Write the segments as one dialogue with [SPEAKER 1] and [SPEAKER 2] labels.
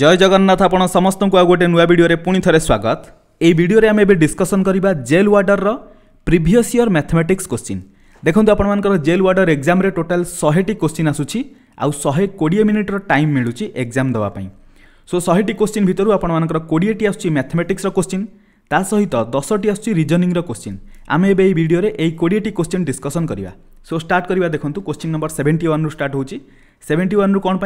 [SPEAKER 1] जय जगन्नाथ आपण समस्तଙ୍କୁ ଆଉ ଗୋଟେ ନୂଆ ଭିଡ଼ିଓରେ ପୁଣି ଥରେ ସ୍ୱାଗତ ଏହି ଭିଡ଼ିଓରେ ଆମେ ଏବେ ଡିସ୍କସନ୍ କରିବା ଜେଲ୍ ୱାର୍ଡ଼ରର ପ୍ରିଭିୟସ୍ ଇୟର୍ ମ୍ୟାଥମେଟିକ୍ସ କୋଶ୍ଚିନ୍ ଦେଖନ୍ତୁ ଆପଣମାନଙ୍କର ଜେଲ୍ ୱାର୍ଡ଼ର ଏକ୍ଜାମ୍ରେ ଟୋଟାଲ୍ ଶହେଟି କୋଶ୍ଚିନ୍ ଆସୁଛି ଆଉ ଶହେ କୋଡ଼ିଏ ମିନିଟ୍ର ଟାଇମ୍ ମିଳୁଛି ଏକ୍ଜାମ୍ ଦେବା ପାଇଁ ସୋ ଶହେଟି କୋଶ୍ଚିନ୍ ଭିତରୁ ଆପଣମାନଙ୍କର କୋଡ଼ିଏଟି ଆସୁଛି ମ୍ୟାଥମେଟିକ୍ସର କୋଶ୍ଚିନ୍ ତା ସହିତ ଦଶଟି ଆସୁଛି ରିଜନିଂର କୋଶ୍ଚିନ୍ ଆମେ ଏବେ ଏହି ଭିଡ଼ିଓରେ ଏହି କୋଡ଼ିଏଟି କୋଶ୍ଚିନ୍ ଡିସ୍କସନ୍ କରିବା सो स्टार्ट करवा देखो question number seventy one start हो सेवेन्टी वन कौन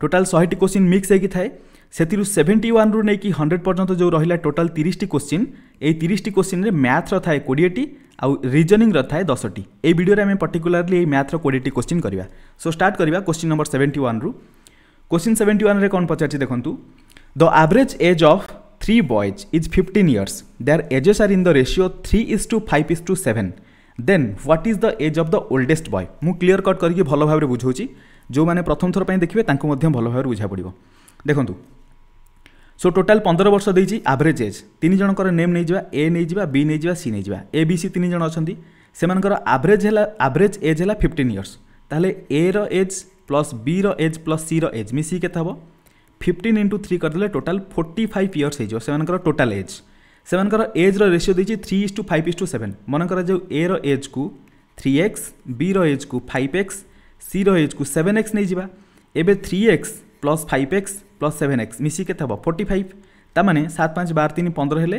[SPEAKER 1] टोटा शहेट क्वेश्चन मिक्स होता है सेवेन्टी वन रु नहीं हंड्रेड पर्यटन जो रहा टोटाल तीस क्वेश्चन यही क्वेश्चन में मैथ्र थाए कोड़े आउ रिजनिंग थाए दस टीडियो आम पर्टिकुलाली मैथ्र कोड़े क्वेश्चन करवा सो स्टार्ट करवा क्वेश्चन नंबर सेवेन्टी वन रु क्वेश्चन सेवेन्टी वन कौन पचार देखु the average age of three boys is fifteen years their ages are in the ratio three is to five is to seven then what is the age of the oldest boy ମୁଁ clear cut କରିକି ଭଲ ଭାବରେ ବୁଝାଉଛି ଯେଉଁମାନେ ପ୍ରଥମ ଥର ପାଇଁ ଦେଖିବେ ତାଙ୍କୁ ମଧ୍ୟ ଭଲ ଭାବରେ ବୁଝା ପଡ଼ିବ ଦେଖନ୍ତୁ ସୋ ଟୋଟାଲ୍ ପନ୍ଦର ବର୍ଷ ଦେଇଛି ଆଭରେଜ୍ ଏଜ୍ ତିନି ଜଣଙ୍କର ନେମ୍ ନେଇଯିବା ଏ ନେଇଯିବା ବି ନେଇଯିବା ସି ନେଇଯିବା ଏ ବି ସି ତିନି ଜଣ ଅଛନ୍ତି ସେମାନଙ୍କର ଆଭରେଜ୍ ହେଲା ଆଭରେଜ୍ ଏଜ୍ ହେଲା ଫିଫ୍ଟିନ୍ ଇୟର୍ସ ତାହେଲେ ଏର ଏଜ୍ ପ୍ଲସ୍ ବିର ଏଜ୍ ପ୍ଲସ୍ ସିର ଏଜ୍ ମିଶିକି କେତେ ହେବ ଫିଫ୍ଟିନ୍ ଇଣ୍ଟୁ ଥ୍ରୀ କରିଦେଲେ ଟୋଟାଲ୍ ଫୋର୍ଟି ଫାଇଭ୍ ଇୟର୍ସ ହେଇଯିବ ସେମାନଙ୍କର ଟୋଟାଲ୍ ଏଜ୍ ସେମାନଙ୍କର ଏଜ୍ର ରେସିଓ ଦେଇଛି three is to five is to seven ମନେକର ଯେଉଁ ଏର ଏଜ୍କୁ ଥ୍ରୀ ଏକ୍ସ ବିର ଏଜ୍କୁ ଫାଇଭ୍ ଏକ୍ସ ସିର ଏଜ୍କୁ ସେଭେନ୍ ଏକ୍ସ ନେଇଯିବା ଏବେ three x plus five x plus seven x ମିଶିକି କେତେ ହେବ ଫୋର୍ଟି ଫାଇଭ୍ ତାମାନେ ସାତ ପାଞ୍ଚ ବାର ତିନି ପନ୍ଦର ହେଲେ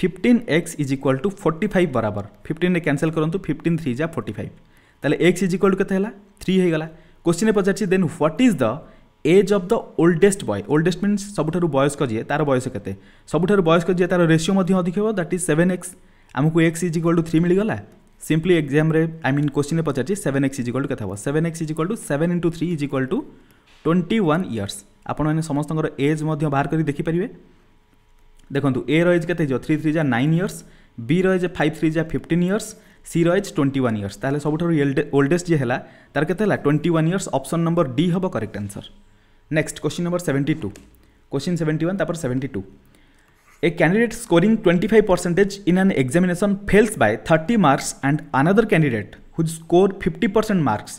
[SPEAKER 1] fifteen x is equal to forty five ବରାବର ଫିଫ୍ଟିନ୍ରେ କ୍ୟାନସଲ୍ କରନ୍ତୁ ଫିଫ୍ଟିନ୍ ଥ୍ରୀ ଯା ଫୋର୍ଟି ଫାଇଭ୍ ତାହେଲେ ଏକ୍ସ ଇଜ୍ ଇକ୍ୱାଲ୍ ଟୁ କେତେ ହେଲା ଥ୍ରୀ ହେଇଗଲା କୋଶ୍ଚିନ୍ରେ ପଚାରିଛି then what is the age of the oldest boy oldest means ସବୁଠାରୁ ବୟସ୍କ ଯିଏ ତାର ବୟସ କେତେ ସବୁଠାରୁ ବୟସ୍କ ଯିଏ ତାର ରେସିଓ ମଧ୍ୟ ଅଧିକ ହେବ ଦ୍ୟାଟ୍ ଇଜ୍ ସେଭେନ୍ ଏକ୍ସ ଆମକୁ x is equal to three ମିଳିଗଲା ସିମ୍ପଲି ଏକ୍ଜାମ୍ରେ ଆଇ ମିନ୍ କୋଶ୍ଚିନ୍ରେ ପଚାରିଛି seven x is equal to କେତେ ହେବ seven x is equal to seven into three is equal to twenty one years ଆପଣମାନେ ସମସ୍ତଙ୍କର age ମଧ୍ୟ ବାହାର କରି ଦେଖିପାରିବେ ଦେଖନ୍ତୁ ଏର ଏଜ୍ କେତେ ହେଇଯିବ ଥ୍ରୀ ଥ୍ରୀ ଯା ନାଇନ୍ ଇୟର୍ସ ବିର ଏଜ୍ ଫାଇଭ୍ ଥ୍ରୀ ଯା ଫିଫ୍ଟିନ୍ ଇୟର୍ସ ସିର ଏଜ୍ ଟ୍ୱେଣ୍ଟି ୱାନ୍ ଇୟର୍ସ ତାହେଲେ ସବୁଠାରୁ ଓଲ୍ଡେଷ୍ଟ ଯିଏ ହେଲା ତାର କେତେ ହେଲା twenty one years option number D ହେବ correct answer next question number seventy two question seventy one तापर seventy two A candidate scoring 25% in an examination fails by 30 marks and another candidate who scored 50% marks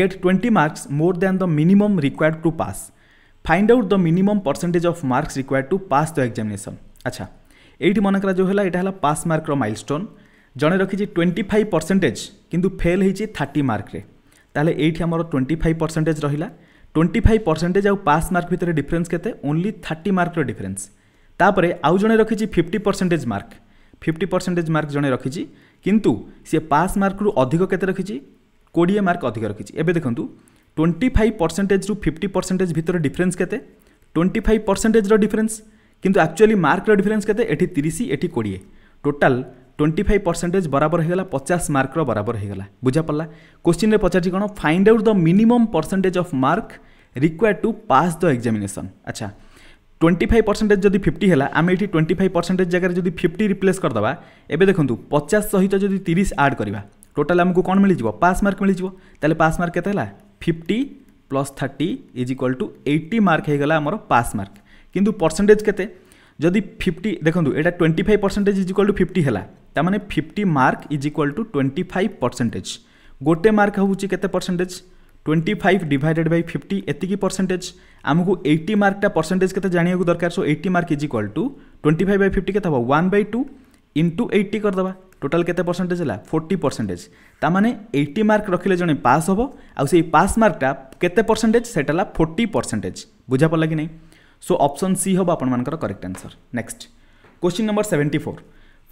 [SPEAKER 1] get 20 marks more than the minimum required to pass. Find out the minimum percentage of marks required to pass the examination. अच्छा ଏଇଠି ମନେକର ଯେଉଁ ହେଲା ଏଇଟା ହେଲା pass ମାର୍କର milestone ଜଣେ ରଖିଛି twenty five percentage କିନ୍ତୁ ଫେଲ୍ ହେଇଛି ଥାର୍ଟି ମାର୍କରେ ତାହେଲେ ଏଇଠି ଆମର ଟ୍ୱେଣ୍ଟି ଫାଇଭ୍ ପରସେଣ୍ଟେଜ୍ ରହିଲା ଟ୍ୱେଣ୍ଟି ଫାଇଭ୍ ପରସେଣ୍ଟେଜ୍ ଆଉ ପାସ୍ ମାର୍କ ଭିତରେ ଡିଫରେନ୍ସ କେତେ ଓନ୍ଲି ଥାର୍ଟି ମାର୍କର ଡିଫରେନ୍ସ ତାପରେ ଆଉ ଜଣେ ରଖିଛି fifty percentage mark fifty percentage mark ଜଣେ ରଖିଛି କିନ୍ତୁ ସିଏ ପାସ୍ ମାର୍କରୁ ଅଧିକ କେତେ ରଖିଛି କୋଡ଼ିଏ ମାର୍କ ଅଧିକ ରଖିଛି ଏବେ ଦେଖନ୍ତୁ ଟ୍ୱେଣ୍ଟି ଫାଇଭ୍ ପରସେଣ୍ଟେଜ୍ରୁ ଫିଫ୍ଟି ପରସେଣ୍ଟେଜ୍ ଭିତରେ ଡିଫରେନ୍ସ କେତେ ଟ୍ୱେଣ୍ଟି ଫାଇଭ୍ ପରସେଣ୍ଟେଜ୍ର ଡିଫରେନ୍ସ କିନ୍ତୁ ଆକ୍ଚୁଆଲି ମାର୍କର ଡିଫରେନ୍ସ କେତେ ଏଠି ତିରିଶ ଏଠି କୋଡ଼ିଏ ଟୋଟାଲ୍ ट्वेंटी फाइव परसेंटेज बराबर होगा पचास मार्क बराबर होगा बुझा पड़ा क्वेश्चन में पचार कौन find out the minimum percentage of mark required to pass the examination अच्छा ट्वेंटी फाइव परसेंटेज जब फिफ्टी है आम ये ट्वेंटी फाइव परसेंटेज जगह जब फिफ्टी रिप्लेस करदे एवं देखो पचास सहित जब तीस आड करवा टोटाल आमको कौन मिल जाव पास मार्क मिल तेल पास मार्क के fifty plus thirty is equal to eighty mark होगा आमर पास मार्क किंतु परसेंटेज के যদি ফিফটি দেখুন এটা twenty five percentage is equal to fifty হল তা মানে fifty mark is equal to twenty five percentage গোটে মার্ক হচ্ছে কত percentage twenty five divided by fifty এতিকি পরসেন্টেজ আমাকে এইটি মার্কটা পরসেন্টেজ কত জাঁয়া দরকার so eighty mark is equal to twenty five by fifty কত হব one by two into eighty করদেবা টোটাল কত পরসেন্টেজ হল ফোর্টি পরসেন্টেজ তা মানে এইটি মার্ক রাখলে জন পাস হব আই সেই পাস মার্কটা কত পরসেন্টেজ সেটা হল ফোর্টি পরসেন্টেজ বুঝা পড়লা কি নাই सो ऑप्शन सी हम आपर correct answer next question number seventy four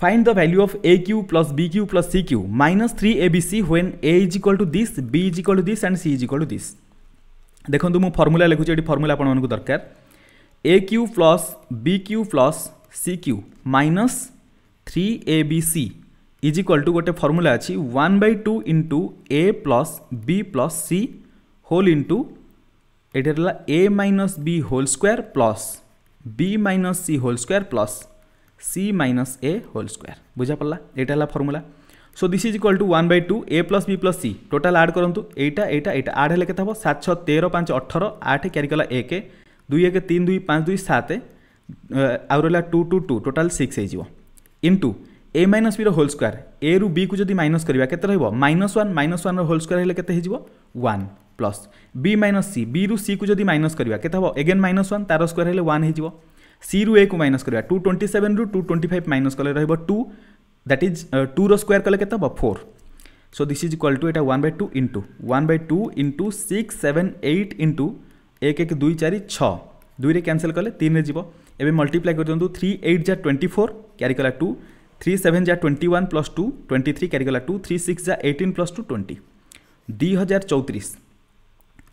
[SPEAKER 1] find the value of A cube plus B cube plus C cube minus three A B C when A is equal to this B is equal to this and C is equal to this देखो मुझ formula लिखुचे ये formula आपको दरकार A cube plus B cube plus C cube minus three A B C is equal to गोटे formula अच्छी one by two into A plus B plus C whole into ଏଠି ରହିଲା A minus B whole square plus B minus C whole square plus C minus A whole square ବୁଝାପଡ଼ିଲା ଏଇଟା ହେଲା formula so this is equal to one by two A plus B plus C total add করতু এইটা এইটা এইটা আড হলে কেতে হব সাত ছ তের পাঁচ অঠর আট ক্যারি কলা এক দুই এক তিন দুই পাঁচ দুই সাত আউ রা two two two total six হয়ে যাব into A minus B whole square A রু বি কু যদি মাইনস করা কেতে রহব minus one minus one whole square হলে কেতে হয়ে যাব one plus B minus C B রু সি কু যদি মাইনস করা কেতে হব এগেন মাইনস ওয়ান তার স্কোয়ার হলে ওয়ান হয়ে সি রু এ কু মাইনস করা টু টোয়েন্টি সেভেন রু টু টোয়েন্টি ফাইভ মাইনস কলে রহব টু দ্যাট ইজ টু র স্কোয়ার কলে কেতে হব four so this is equal to এটা one by two into one by two into six seven eight into এক এক দুই চারি ছ দুইরে ক্যানসেল কলে তিনরে যাব এবে মল্টিপ্লাই করে দিও থ্রি এইট যা টোয়েন্টি ফোর ক্যারি কলা টু थ्री सेवेन जा twenty one plus two twenty three क्यारिगला टू थ्री सिक्स जा एटीन प्लस टू ट्वेंटी दुई हजार चौतीस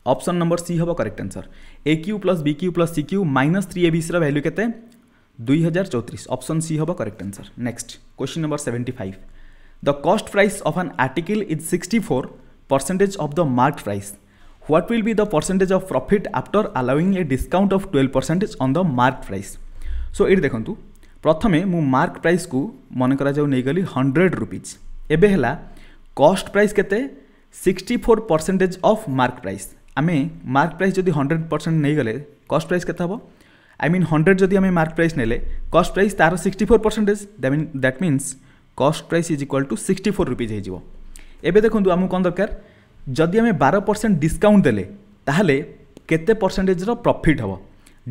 [SPEAKER 1] ऑप्शन नंबर सी हम correct answer A cube plus B cube plus C cube minus three A B C value के दुई हजार चौतीस ऑप्शन सी हम correct answer next question number seventy five the cost price of an article is sixty four percentage of the mark price what will be the percentage of profit after allowing a discount of twelve percentage on the mark price so ये देखूँ प्रथम मु mark price को मन करगली hundred rupees एबे cost price केते four percentage of mark price મે માર્ક પ્રાઇસ જોદી 100% નઈ ગલે કોસ્ટ પ્રાઇસ કે થબો આઈ મીન 100 જોદી અમે માર્ક પ્રાઇસ લેલે કોસ્ટ પ્રાઇસ તારો 64% that mean that means cost price is equal to ₹64 હે જીબો એબે દેખું તો આમુ કોન દરકાર જોદી અમે 12% ડિસ્કાઉન્ટ દેલે તાહલે કેતે परसेंटेज નો પ્રોફિટ હબો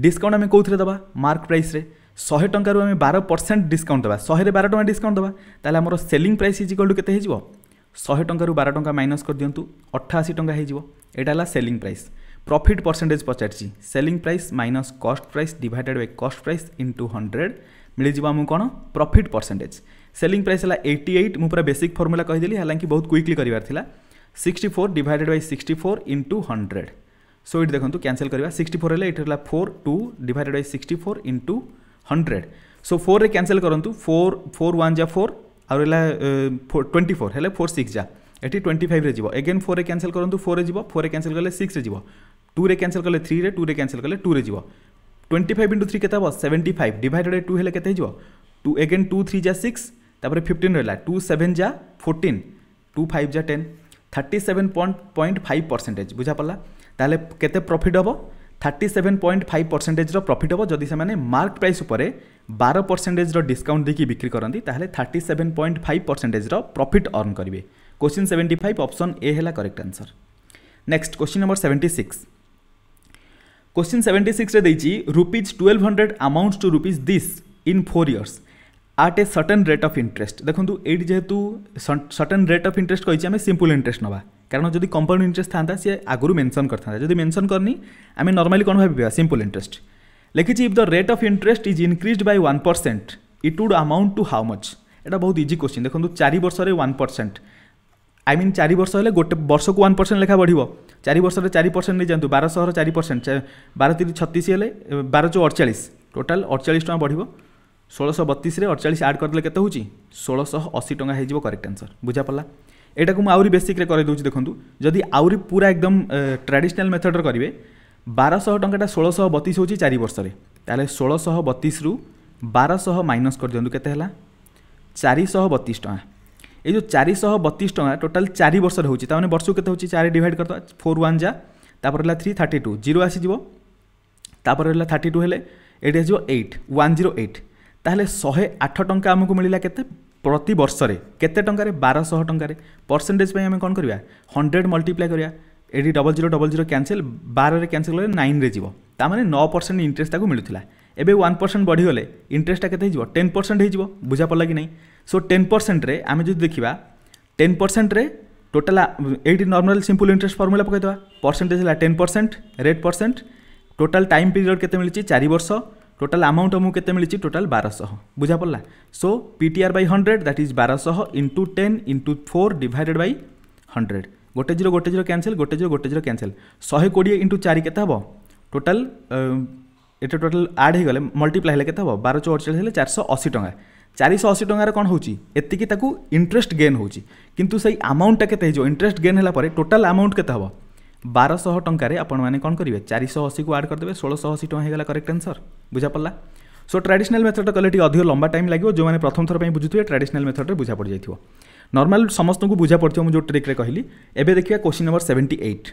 [SPEAKER 1] ડિસ્કાઉન્ટ અમે કોઉતરે દબા માર્ક પ્રાઇસ રે 100 ટંકા રૂ અમે 12% ડિસ્કાઉન્ટ દબા 100 રે 12 ટંકા ડિસ્કાઉન્ટ દબા તાહલે અમારો selling price is equal to કેતે હે જીબો शहे टू बार टाँग माइनस कर दिंतु अठाशी टाँगा सेलिंग प्राइस प्रॉफिट परसेंटेज पचार selling price minus cost price divided by cost price into hundred मिल जाव आम कौन प्रॉफिट परसेंटेज सेलिंग प्राइस है 88 एट पूरा बेसिक फर्मूला कहीदी हालांकि बहुत क्विकली करार sixty four divided by 64 four into hundred so ये देखो क्यासल करवा सिक्सटी फोर है four two divided by sixty four into hundred so four फोर्रे क्यासल करूँ फोर फोर वन जा फोर ଆଉ ରହିଲା ଟ୍ୱେଣ୍ଟି ଫୋର୍ ହେଲେ ଫୋର୍ ସିକ୍ସ ଯା ଏଠି ଟ୍ୱେଣ୍ଟି ଫାଇଭ୍ରେ ଯିବ ଏଗେନ୍ ଫୋର୍ରେ କ୍ୟାନସଲ୍ କରନ୍ତୁ ଫୋର୍ରେ ଯିବ ଫୋର୍ରେ କ୍ୟାନସଲ୍ କଲେ ସିକ୍ସରେ ଯିବ ଟୁରେ କ୍ୟାନସଲ୍ କଲେ ଥ୍ରୀରେ ଟୁରେ କ୍ୟାନସଲ୍ କଲେ ଟୁରେ ଯିବ ଟ୍ୱେଣ୍ଟି ଫାଇଭ୍ ଇଣ୍ଟୁ ଥ୍ରୀ କେତେ ହେବ ସେଭେଣ୍ଟି ଫାଇଭ୍ ଡିଭାଇଡ଼େଡ଼୍ ଟୁ ହେଲେ କେତେ ହେଇଯିବ ଟୁ ଏଗେନ୍ ଟୁ ଥ୍ରୀ ଯା ସିକ୍ସ ତାପରେ ଫିଫ୍ଟିନ୍ ରହିଲା ଟୁ ସେଭେନ୍ ଯା ଫୋର୍ଟିନ୍ ଟୁ ଫାଇଭ୍ ଯା ten thirty seven point point five percentage বুঝা পালা তাহলে কেতে প্রফিট হব থার্টি সেভেন পয়েন্ট ফাইভ পরসেন্টেজর প্রফিট হব যদি সে মার্ক প্রাইস উপরে ବାର ପରସେଣ୍ଟେଜର ଡିସ୍କାଉଣ୍ଟ ଦେଇକି ବିକ୍ରି କରନ୍ତି ତାହେଲେ ଥାର୍ଟି ସେଭେନ୍ ପଏଣ୍ଟ ଫାଇଭ୍ ପରସେଣ୍ଟେଜର ପ୍ରଫିଟ୍ ଅର୍ନ କରିବେ question seventy five option A ହେଲା correct answer next question number seventy six question seventy ସିକ୍ସରେ ଦେଇଛି rupees twelve hundred amount to rupees this in four years at a certain rate of interest ଦେଖନ୍ତୁ ଏଇଠି ଯେହେତୁ ସଟନ୍ rate of interest କହିଛି ଆମେ simple interest ନେବା କାରଣ ଯଦି କମ୍ପାଉଣ୍ଡ ଇଣ୍ଟରେଷ୍ଟ ଥାନ୍ତା ସିଏ ଆଗରୁ ମେନସନ୍ କରିଥାନ୍ତା ଯଦି ମେନସନ୍ କରିନି ଆମେ ନର୍ମାଲି କ'ଣ ଭାବିବା ସିମ୍ପଲ୍ ଇଣ୍ଟରେଷ୍ଟ লেখিছি if the rate of interest is increased by one percent it would amount to how much এটা বহুত ইজি কোশ্চিন দেখুন চারি বর্ষরে ওয়ান পরসেন্ট আই মিন চারি বর্ষ হলে গোটে বর্ষକୁ ওয়ান পরসেন্ট লেখা বଢ଼ିବ চারি বর্ষରେ চারি পরসেন্ট ନେଇଯାଆନ୍ତୁ ବାରଶହର ଚାରି ପରସେଣ୍ଟ ବାର ତିରିଶ ଛତିଶ ହେଲେ ବାର ଚଉ ଅଡ଼ଚାଳିଶ ଟୋଟାଲ ଅଡ଼ଚାଳିଶ ଟଙ୍କା ବଢ଼ିବ ଷୋଳଶହ ବତିଶରେ ଅଡ଼ଚାଳିଶ ଆଡ଼୍ କରିଦେଲେ କେତେ ହେଉଛି ଷୋଳଶହ ଅଶୀ ଟଙ୍କା ହେଇଯିବ କରେକ୍ଟ ଆନ୍ସର୍ ବୁଝାପଡ଼ିଲା ଏଇଟାକୁ ମୁଁ ଆହୁରି ବେସିକ୍ରେ କରିଦେଉଛି ଦେଖନ୍ତୁ ଯଦି ଆହୁରି ପୁରା ଏକଦମ୍ ଟ୍ରାଡ଼ିସନାଲ୍ ମେଥଡ଼ରେ କରିବେ ବାରଶହ ଟଙ୍କାଟା ଷୋଳଶହ ବତିଶ ହେଉଛି ଚାରି ବର୍ଷରେ ତାହେଲେ ଷୋଳଶହ ବତିଶରୁ ବାରଶହ ମାଇନସ୍ କରିଦିଅନ୍ତୁ କେତେ ହେଲା ଚାରିଶହ ବତିଶ ଟଙ୍କା ଏଇ ଯେଉଁ ଚାରିଶହ ବତିଶ ଟଙ୍କା ଟୋଟାଲ୍ ଚାରି ବର୍ଷରେ ହେଉଛି ତା'ମାନେ ବର୍ଷକୁ କେତେ ହେଉଛି ଚାରି ଡିଭାଇଡ଼ କରିଦେବା ଫୋର୍ ୱାନ୍ ଯା ତାପରେ ହେଲା ଥ୍ରୀ ଥାର୍ଟି ଟୁ ଜିରୋ ଆସିଯିବ ତାପରେ ହେଲା ଥାର୍ଟି ଟୁ ହେଲେ ଏଇଠି ଆସିଯିବ ଏଇଟ୍ ୱାନ୍ ଜିରୋ ଏଇଟ୍ ତାହେଲେ ଶହେ ଆଠ ଟଙ୍କା ଆମକୁ ମିଳିଲା କେତେ ପ୍ରତି ବର୍ଷରେ କେତେ ଟଙ୍କାରେ ବାରଶହ ଟଙ୍କାରେ ପରସେଣ୍ଟେଜ୍ ପାଇଁ ଆମେ କ'ଣ କରିବା ହଣ୍ଡ୍ରେଡ଼ ମଲ୍ଟିପ୍ଲାଏ କରିବା ଏଠି double zero double zero cancel ବାରରେ କ୍ୟାନସେଲ୍ କଲେ ନାଇନ୍ରେ ଯିବ ତା'ମାନେ ନଅ ପରସେଣ୍ଟ ଇଣ୍ଟରେଷ୍ଟ ତାକୁ ମିଳୁଥିଲା ଏବେ ୱାନ୍ ପରସେଣ୍ଟ ବଢ଼ିଗଲେ ଇଣ୍ଟରେଷ୍ଟଟା କେତେ ହେଇଯିବ ଟେନ୍ ପରସେଣ୍ଟ ହେଇଯିବ ବୁଝା ପଡ଼ିଲା କି ନାହିଁ ସୋ ଟେନ୍ ପରସେଣ୍ଟରେ ଆମେ ଯଦି ଦେଖିବା ଟେନ୍ ପରସେଣ୍ଟରେ ଟୋଟାଲ୍ ଏଇଠି ନର୍ମାଲ୍ ସିମ୍ପଲ୍ ଇଣ୍ଟରେଷ୍ଟ ଫର୍ମୁଲା ପକାଇଦେବା ପରସେଣ୍ଟେଜ୍ ହେଲା ten percent rate percent total time period କେତେ ମିଳିଛି ଚାରି ବର୍ଷ ଟୋଟାଲ୍ ଆମାଉଣ୍ଟ ଆମକୁ କେତେ ମିଳିଛି ଟୋଟାଲ୍ ବାରଶହ ବୁଝା ପଡ଼ିଲା so P T R by hundred that is ବାରଶହ into ten into four divided by hundred गोटे जीरो गोटे जीरो क्यासल गोटे जीरो गोटे जीरो क्यासल शहे कोड़े इंटू चार के टोटाल ये टोटाल आड हो गले मल्टीप्लाई के बार चौ अड़चाई है चार शौ अशी टाँह चार शौ अशी टकर कौन होती इंटरेस्ट गेन होती से आमाउंटा के इंटरेस्ट गेन होगा टोटाल आमाउंट के बारश टकर कौन करेंगे चार शौ अशी को आड करदे षोलश अशी टाँग होगा करेक्ट आंसर बुझा पड़ा सो ट्राडिशनाल मेथड कले अधिक लंबा टाइम लगे जो मैंने प्रथम थर पर बुझुए ट्राडनाल मेथड में बुझा पड़ जाइए ନର୍ମାଲ ସମସ୍ତଙ୍କୁ ବୁଝା ପଡ଼ିଥିବ ମୁଁ ଯେଉଁ ଟ୍ରିକ୍ରେ କହିଲି ଏବେ ଦେଖିବା question number seventy eight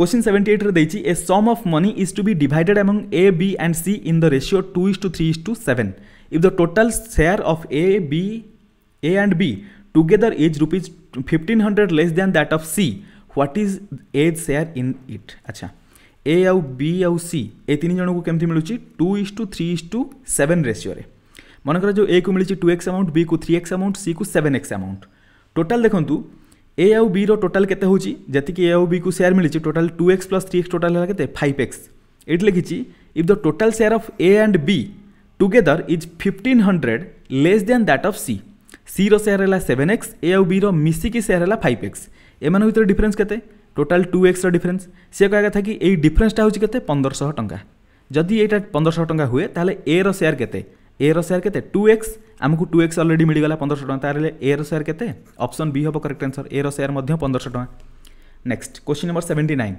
[SPEAKER 1] question seventy ଏଇଟ୍ରେ ଦେଇଛି a sum of money is to be divided among A B and C in the ratio two is to three is to seven if the total share of A B A and B together is rupees fifteen hundred less than that of C what is his share in it ଆଚ୍ଛା A ଆଉ ବି ଆଉ C A ତିନି ଜଣଙ୍କୁ କେମିତି ମିଳୁଛି two is to three is to seven ରେସିଓରେ ମନେ କର ଯେଉଁ ଏକୁ ମିଳିଛି ଟୁ ଏକ୍ସ ଆମାଉଣ୍ଟ ବିକୁ ଥ୍ରୀ ଏକ୍ସ ଆମାଉଣ୍ଟ ସିକୁ ସେଭେନ୍ ଏକ୍ସ ଆମାଉଣ୍ଟ ଟୋଟାଲ୍ ଦେଖନ୍ତୁ ଏ ଆଉ ବିର ଟୋଟାଲ୍ କେତେ ହେଉଛି ଯେତିକି ଏ ଆଉ ବିକୁ ସେୟାର ମିଳିଛି total two x plus three x total ହେଲା କେତେ ଫାଇଭ୍ ଏକ୍ସ ଏଇଠି ଲେଖିଛି if the total share of A and B together is fifteen hundred less then that of C ସିର ସେୟାର ହେଲା ସେଭେନ୍ ଏକ୍ସ ଏ ଆଉ ବିର ମିଶିକି ସେୟାର ହେଲା ଫାଇଭ୍ ଏକ୍ସ ଏମାନଙ୍କ ଭିତରେ ଡିଫରେନ୍ସ କେତେ ଟୋଟାଲ୍ ଟୁ ଏକ୍ସର ଡିଫରେନ୍ସ ସେ କହିବା କଥା କି ଏଇ ଡିଫରେନ୍ସଟା ହେଉଛି କେତେ ପନ୍ଦରଶହ ଟଙ୍କା ଯଦି ଏଇଟା ପନ୍ଦରଶହ ଟଙ୍କା ହୁଏ ତାହେଲେ ଏର ସେୟାର କେତେ ए रेयर के टू एक्स आमको टू एक्स अलरेडी मिलगला पंद्रह टाँग तारे ए रेयर के अप्सन बी हम करेक्ट आंसर ए रेयर पंद्रह टाँग next question number seventy nine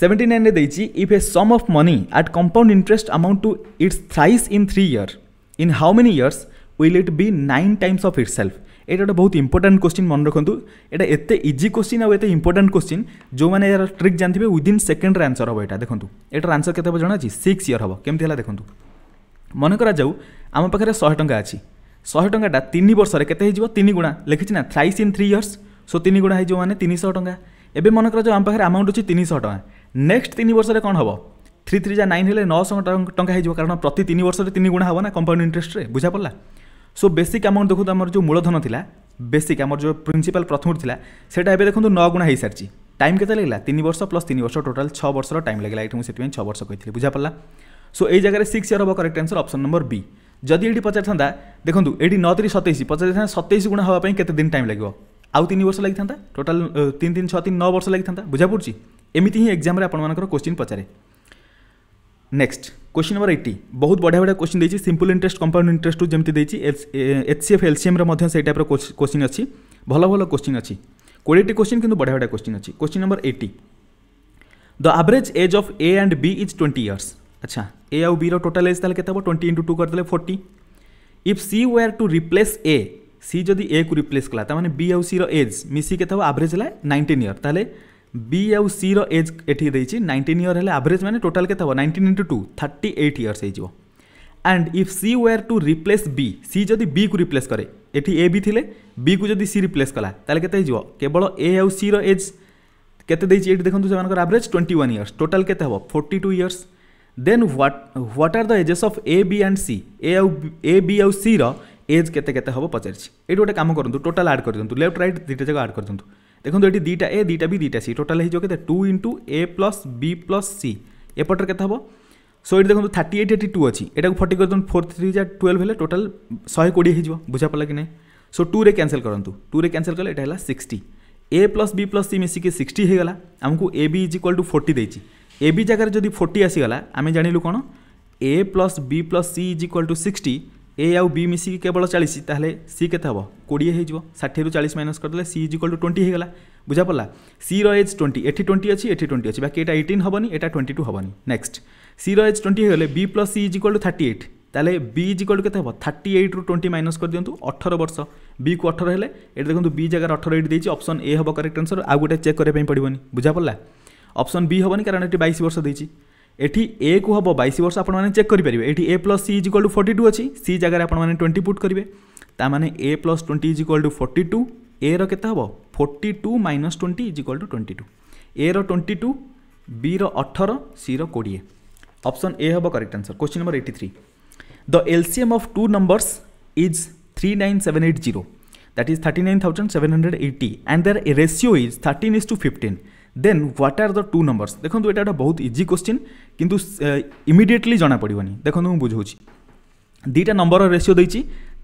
[SPEAKER 1] seventy nine में देती if a sum of money at compound interest amount to its thrice in three year in how many years will it be nine times of itself এটা গোটে বহুত important question মনে রাখতু এটা এত easy question আর এত important question যে এর trick জাঁথিবে উইদিন সেকেন্ডরে আনসর हम এটা দেখুন यटार आंसर के হব सिक्स इयर हम कमी হব কেমতি হল ଆମ ପାଖରେ ଶହେ ଟଙ୍କା ଅଛି ଶହେ ଟଙ୍କାଟା ତିନି ବର୍ଷରେ କେତେ ହେଇଯିବ ତିନି ଗୁଣା ଲେଖିଛି ନା thrice in three years so ତିନି ଗୁଣା ହେଇଯିବ ମାନେ ତିନିଶହ ଟଙ୍କା ଏବେ ମନେକର ଯେଉଁ ଆମ ପାଖରେ ଆମାଉଣ୍ଟ ଅଛି ତିନିଶହ ଟଙ୍କା ନେକ୍ସଟ ତିନି ବର୍ଷରେ କ'ଣ ହେବ থ্রি থ্রি যা নাইন হলে নশহ টঙ্কা হয়ে কারণ প্রতি তিন বর্ষের তিন গুণা হব না কম্পাউন্ড ইন্টরেস্টে বুঝা পড়া সো বেসিক আমাউন্ট দেখুন আমার যে মূলধন লা বেসিক আমার যে প্রিন্সিপাল প্রথম লা সেটা এবার দেখুন ন গুণা হয়ে সারিছি টাইম কেতে লাগলা তিন বর্ষ প্লস তিন বর্ষ টোটাল ছ বর্ষর টাইম লাগলা এটি মুখ সেই ছ বর্ষ কে বুঝা পড়া সো এই জায়গায় সিক্স ইয়ার হব correct answer option number B ଯଦି ଏଇଠି ପଚାରିଥାନ୍ତା ଦେଖନ୍ତୁ ଏଇଠି ନଅ ତିରିଶ ସତେଇଶ ପଚାରିଥାନ୍ତା ସତେଇଶ ଗୁଣା ହେବା ପାଇଁ କେତେ ଦିନ ଟାଇମ୍ ଲାଗିବ ଆଉ ତିନି ବର୍ଷ ଲାଗିଥାନ୍ତା ଟୋଟାଲ ତିନି ତିନି ଛଅ ତିନି ନଅ ବର୍ଷ ଲାଗିଥାନ୍ତା ବୁଝାପଡ଼ୁଛି ଏମିତି ହିଁ ଏକ୍ଜାମ୍ରେ ଆପଣମାନଙ୍କର କୋଶ୍ଚିନ୍ ପଚାରେ ନେକ୍ସଟ क्वेश्चन नंबर एट्टी बहुत बढ़िया बढ़िया क्वेश्चन देती सिंपल इंटरेस्ट कंपाउंड इंटरेस्ट को जमी देती एच सी एफ एलसीएम से एम क्वेश्चन अच्छी भल भल क्वेश्चन अच्छी कोड़ेटी क्वेश्चन कि बढ़िया बढ़िया क्वेश्चन अच्छी question number eighty the average age of A and B is twenty years अच्छा ए आउ बी टोटाल एज ताले ट्वेंटी इंटु टू 2 करदेले 40 if C were to replace A सी जदि ए को रिप्लेस कला ताने बी आउ सी रो एज मिसी केते एवरेज होला 19 इयर ताले बी आउ सी रो एज एठी नाइंटन 19 इयर hele एवरेज माने टोटल केते इंटु टू 2 38 इयर्स हेइजो and if C were to replace B C जदि बी को रिप्लेस करे एठी ए बी थिले बी को जदि सी रिप्लेस कला ताले केवल ए आउ सी रो एज केते देइची एठी ट्वेंटी सेमानकर इयर्स टोटाल के हबो 42 years then what what are the ages of A B and C A ଆଉ ଏ ବି ଆଉ ସିର ଏଜ୍ କେତେ କେତେ ହେବ ପଚାରିଛି ଏଇଠି ଗୋଟେ କାମ କରନ୍ତୁ ଟୋଟାଲ୍ ଆଡ଼୍ କରିଦିଅନ୍ତୁ ଲେଫ୍ଟ ରାଇଟ୍ ଦୁଇଟା ଯାକ ଆଡ଼୍ କରିଦିଅନ୍ତୁ ଦେଖନ୍ତୁ ଏଠି ଦୁଇଟା ଏ ଦୁଇଟା ବି ଦୁଇଟା ସି ଟୋଟାଲ୍ ହେଇଯିବ କେତେ two into A plus B plus C ଏପଟରେ କେତେ ହେବ সো এটি দেখুন থার্টি এইট এটি টু অছি এটা ফর্টি করে দিন ফোর থ্রি যা টুয়েলভ হলে টোটাল শহে কোড়িয়ে হয়ে বুঝা পড়া কি না সো টু রে ক্যানসেল করতু টু রে ক্যানসেল কলে এটা হল sixty A plus B plus C মিশিকি সিক্সটি হয়ে গলা আমি A B is equal to forty দিয়েছি ଏ ବି ଜାଗାରେ ଯଦି ଫୋର୍ଟି ଆସିଗଲା ଆମେ ଜାଣିଲୁ କ'ଣ A plus B plus C is equal to sixty A ଆଉ ବି ମିଶିକି କେବଳ ଚାଳିଶ ତାହେଲେ ସି କେତେ ହେବ କୋଡ଼ିଏ ହେଇଯିବ ଷାଠିଏରୁ ଚାଳିଶ ମାଇନସ୍ କରିଦେଲେ C is equal to twenty ହେଇଗଲା ବୁଝା ପଡ଼ିଲା ସିର ଏଜ୍ ଟ୍ୱେଣ୍ଟି ଏଠି ଟ୍ୱେଣ୍ଟି ଅଛି ଏଠି ଟ୍ୱେଣ୍ଟି ଅଛି ବାକି ଏଇଟା ଏଇଟିନ୍ ହେବନି ଏଇଟା ଟ୍ୱେଣ୍ଟି ଟୁ ହେବନି ନେକ୍ସଟ ସିର ଏଜ୍ ଟ୍ୱେଣ୍ଟି ହେଇଗଲେ B plus C is equal to thirty eight ତାହେଲେ ବି ଇଜ୍ ଇକ୍ୱାଲ୍ ଟୁ କେତେ ହେବ ଥାର୍ଟି ଏଇଟ୍ରୁ ଟ୍ୱେଣ୍ଟି ମାଇନସ୍ କରିଦିଅନ୍ତୁ ଅଠର ବର୍ଷ ବିକୁ ଅଠର ହେଲେ ଏଠି ଦେଖନ୍ତୁ ବି ଜାଗାରେ ଅଠର ଏଇଟ୍ ଦେଇଛି ଅପସନ୍ ଏ ହେବ କରେକ୍ଟ ଆନ୍ସର୍ ଆଉ ଗୋଟେ ଚେକ୍ କରିବା ପାଇଁ ପଡ଼ିବନି ବୁଝା ପଡ଼ିଲା ଅପସନ୍ ବି ହେବନି କାରଣ ଏଠି ବାଇଶ ବର୍ଷ ଦେଇଛି ଏଠି ଏ କୁ ହେବ ବାଇଶ ବର୍ଷ ଆପଣମାନେ ଚେକ୍ କରିପାରିବେ ଏଠି A plus C is equal to forty two ଅଛି ସି ଜାଗାରେ ଆପଣମାନେ ଟ୍ୱେଣ୍ଟି ପୁଟ୍ କରିବେ ତାମାନେ A plus twenty is equal to forty two ଏର କେତେ ହେବ forty two minus twenty is equal to twenty two ଏର ଟ୍ୱେଣ୍ଟି ଟୁ ବିର ଅଠର ସିର କୋଡ଼ିଏ ଅପସନ୍ ଏ ହେବ correct answer question number eighty three the LCM of two numbers is three nine seven eight zero that is 39,780 and their ratio is 13 is to 15 then what are the two numbers ଦେଖନ୍ତୁ ଏଇଟା ଗୋଟେ ବହୁତ easy question କିନ୍ତୁ immediately ଜଣାପଡ଼ିବନି ଦେଖନ୍ତୁ ମୁଁ ବୁଝାଉଛି দুইটা নম্বর রেসিও দিয়েছি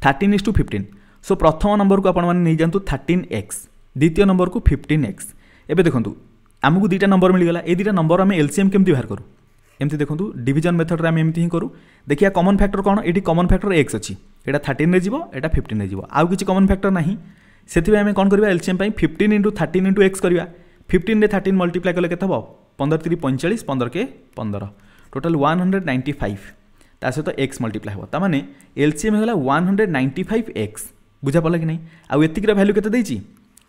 [SPEAKER 1] thirteen is to fifteen so প্রথম নম্বরক আপনার নিয়ে যাতে থার্টিন এক্স দ্বিতীয় নম্বরক ফিফটিন এক্স এবার দেখুন আমি দুইটা নম্বর মিলিগাল এই দুইটা নম্বর আমি এলসিএম কমিটি বাহার করু এমতি দেখুন ডিভিজন মেথড আমি এমতি হি করু দেখা কমন ফ্যাক্টর কম এটি কমন ফ্যাক্টর এক্স অ এটা থার্টিন যাব এটা ফিফটিন যাব আউ কিছু কমন ফ্যাক্টর না সেই আমি কম করা এলসিএম পাই fifteen into thirteen into x করা फिफ्टन रे थर्टन मल्टीप्लाई कले के हम पंदर तीन पैंचाश पंदर के पंदर टोटाल वन हंड्रेड नाइंटी फाइव ता सहित एक्स मल्टीप्लाई हम ताने एलसीएम होगा one hundred ninety five x बुझा पड़ा कि नहीं आउ एतिर भैल्यू के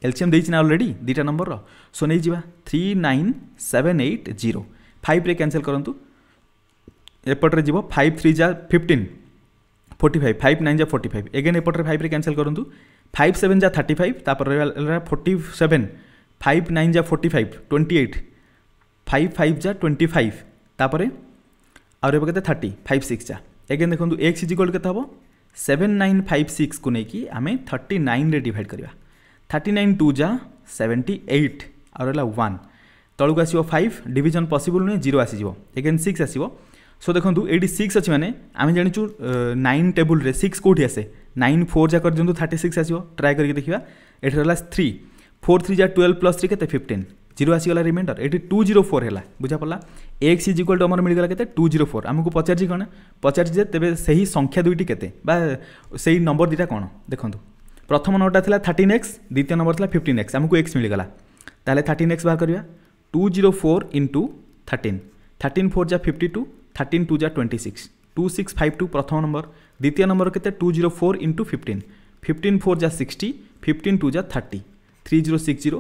[SPEAKER 1] एलसीएम देना अलरेडी दुटा नंबर रो नहीं जावा three nine seven eight zero five रे कैनसल करूँ एपटे जी फाइव थ्री जा fifteen forty five five nine जा फोर्टी फाइव एगेन एपटे फाइव रे कैनसल करूँ फाइव सेवेन जा थर्टी फाइव तापर रहा फोर्टी सेवेन ফাইভ নাইন যা forty five twenty eight five five যা টোয়েন্টি ফাইভ তাপরে আর এবার কেতে থার্টি ফাইভ সিক্স যা এগেন দেখুন এক্স ইজ ইকল কেতে হব সেভেন নাইন ফাইভ সিক্সকে নেই আমি থার্টি নাইনরে ডিভাইড করা থার্টি নাইন টু যা সেভেন্টি এইট আর রা ওয়ান তলকু আসব ফাইভ ডিভিজন পসিবল নুহে জিরো আসিযোগ এগেন সিক্স আসব সো দেখুন এইটি সিক্স অছি মানে আমি জাঁচু নাইন টেবুলরে সিক্স কোটি আসে নাইন ফোর যাক দিও থার্টি সিক্স আসব ট্রাই করি দেখা এটি রা থ্রি फोर थ्री जा ट्वेल्व प्लस थ्री के फिफ्टीन जीरो आसगला रिमाइंडर ये टू जीरो फोर है बुझा पड़ा एक्स इज इक्वाल टू आम मिल के टू जीरो फोर आमको पचार कौन पचार तेज से ही संख्या दुईटी के नंबर दुटा कौन देखो प्रथम नंबरटा था थर्टन एक्स द्वितीय नंबर था फिफ्टन एक्स आमको एक्स मिलगला ताल थर्टन एक्स बाहर करवा two zero four into thirteen thirteen four जा फिफ्टी टू थर्टन टू जा twenty six two six five two प्रथम नंबर द्वितीय नंबर के two zero four into fifteen fifteen four जा सिक्सटी फिफ्टन टू जा thirty three zero six zero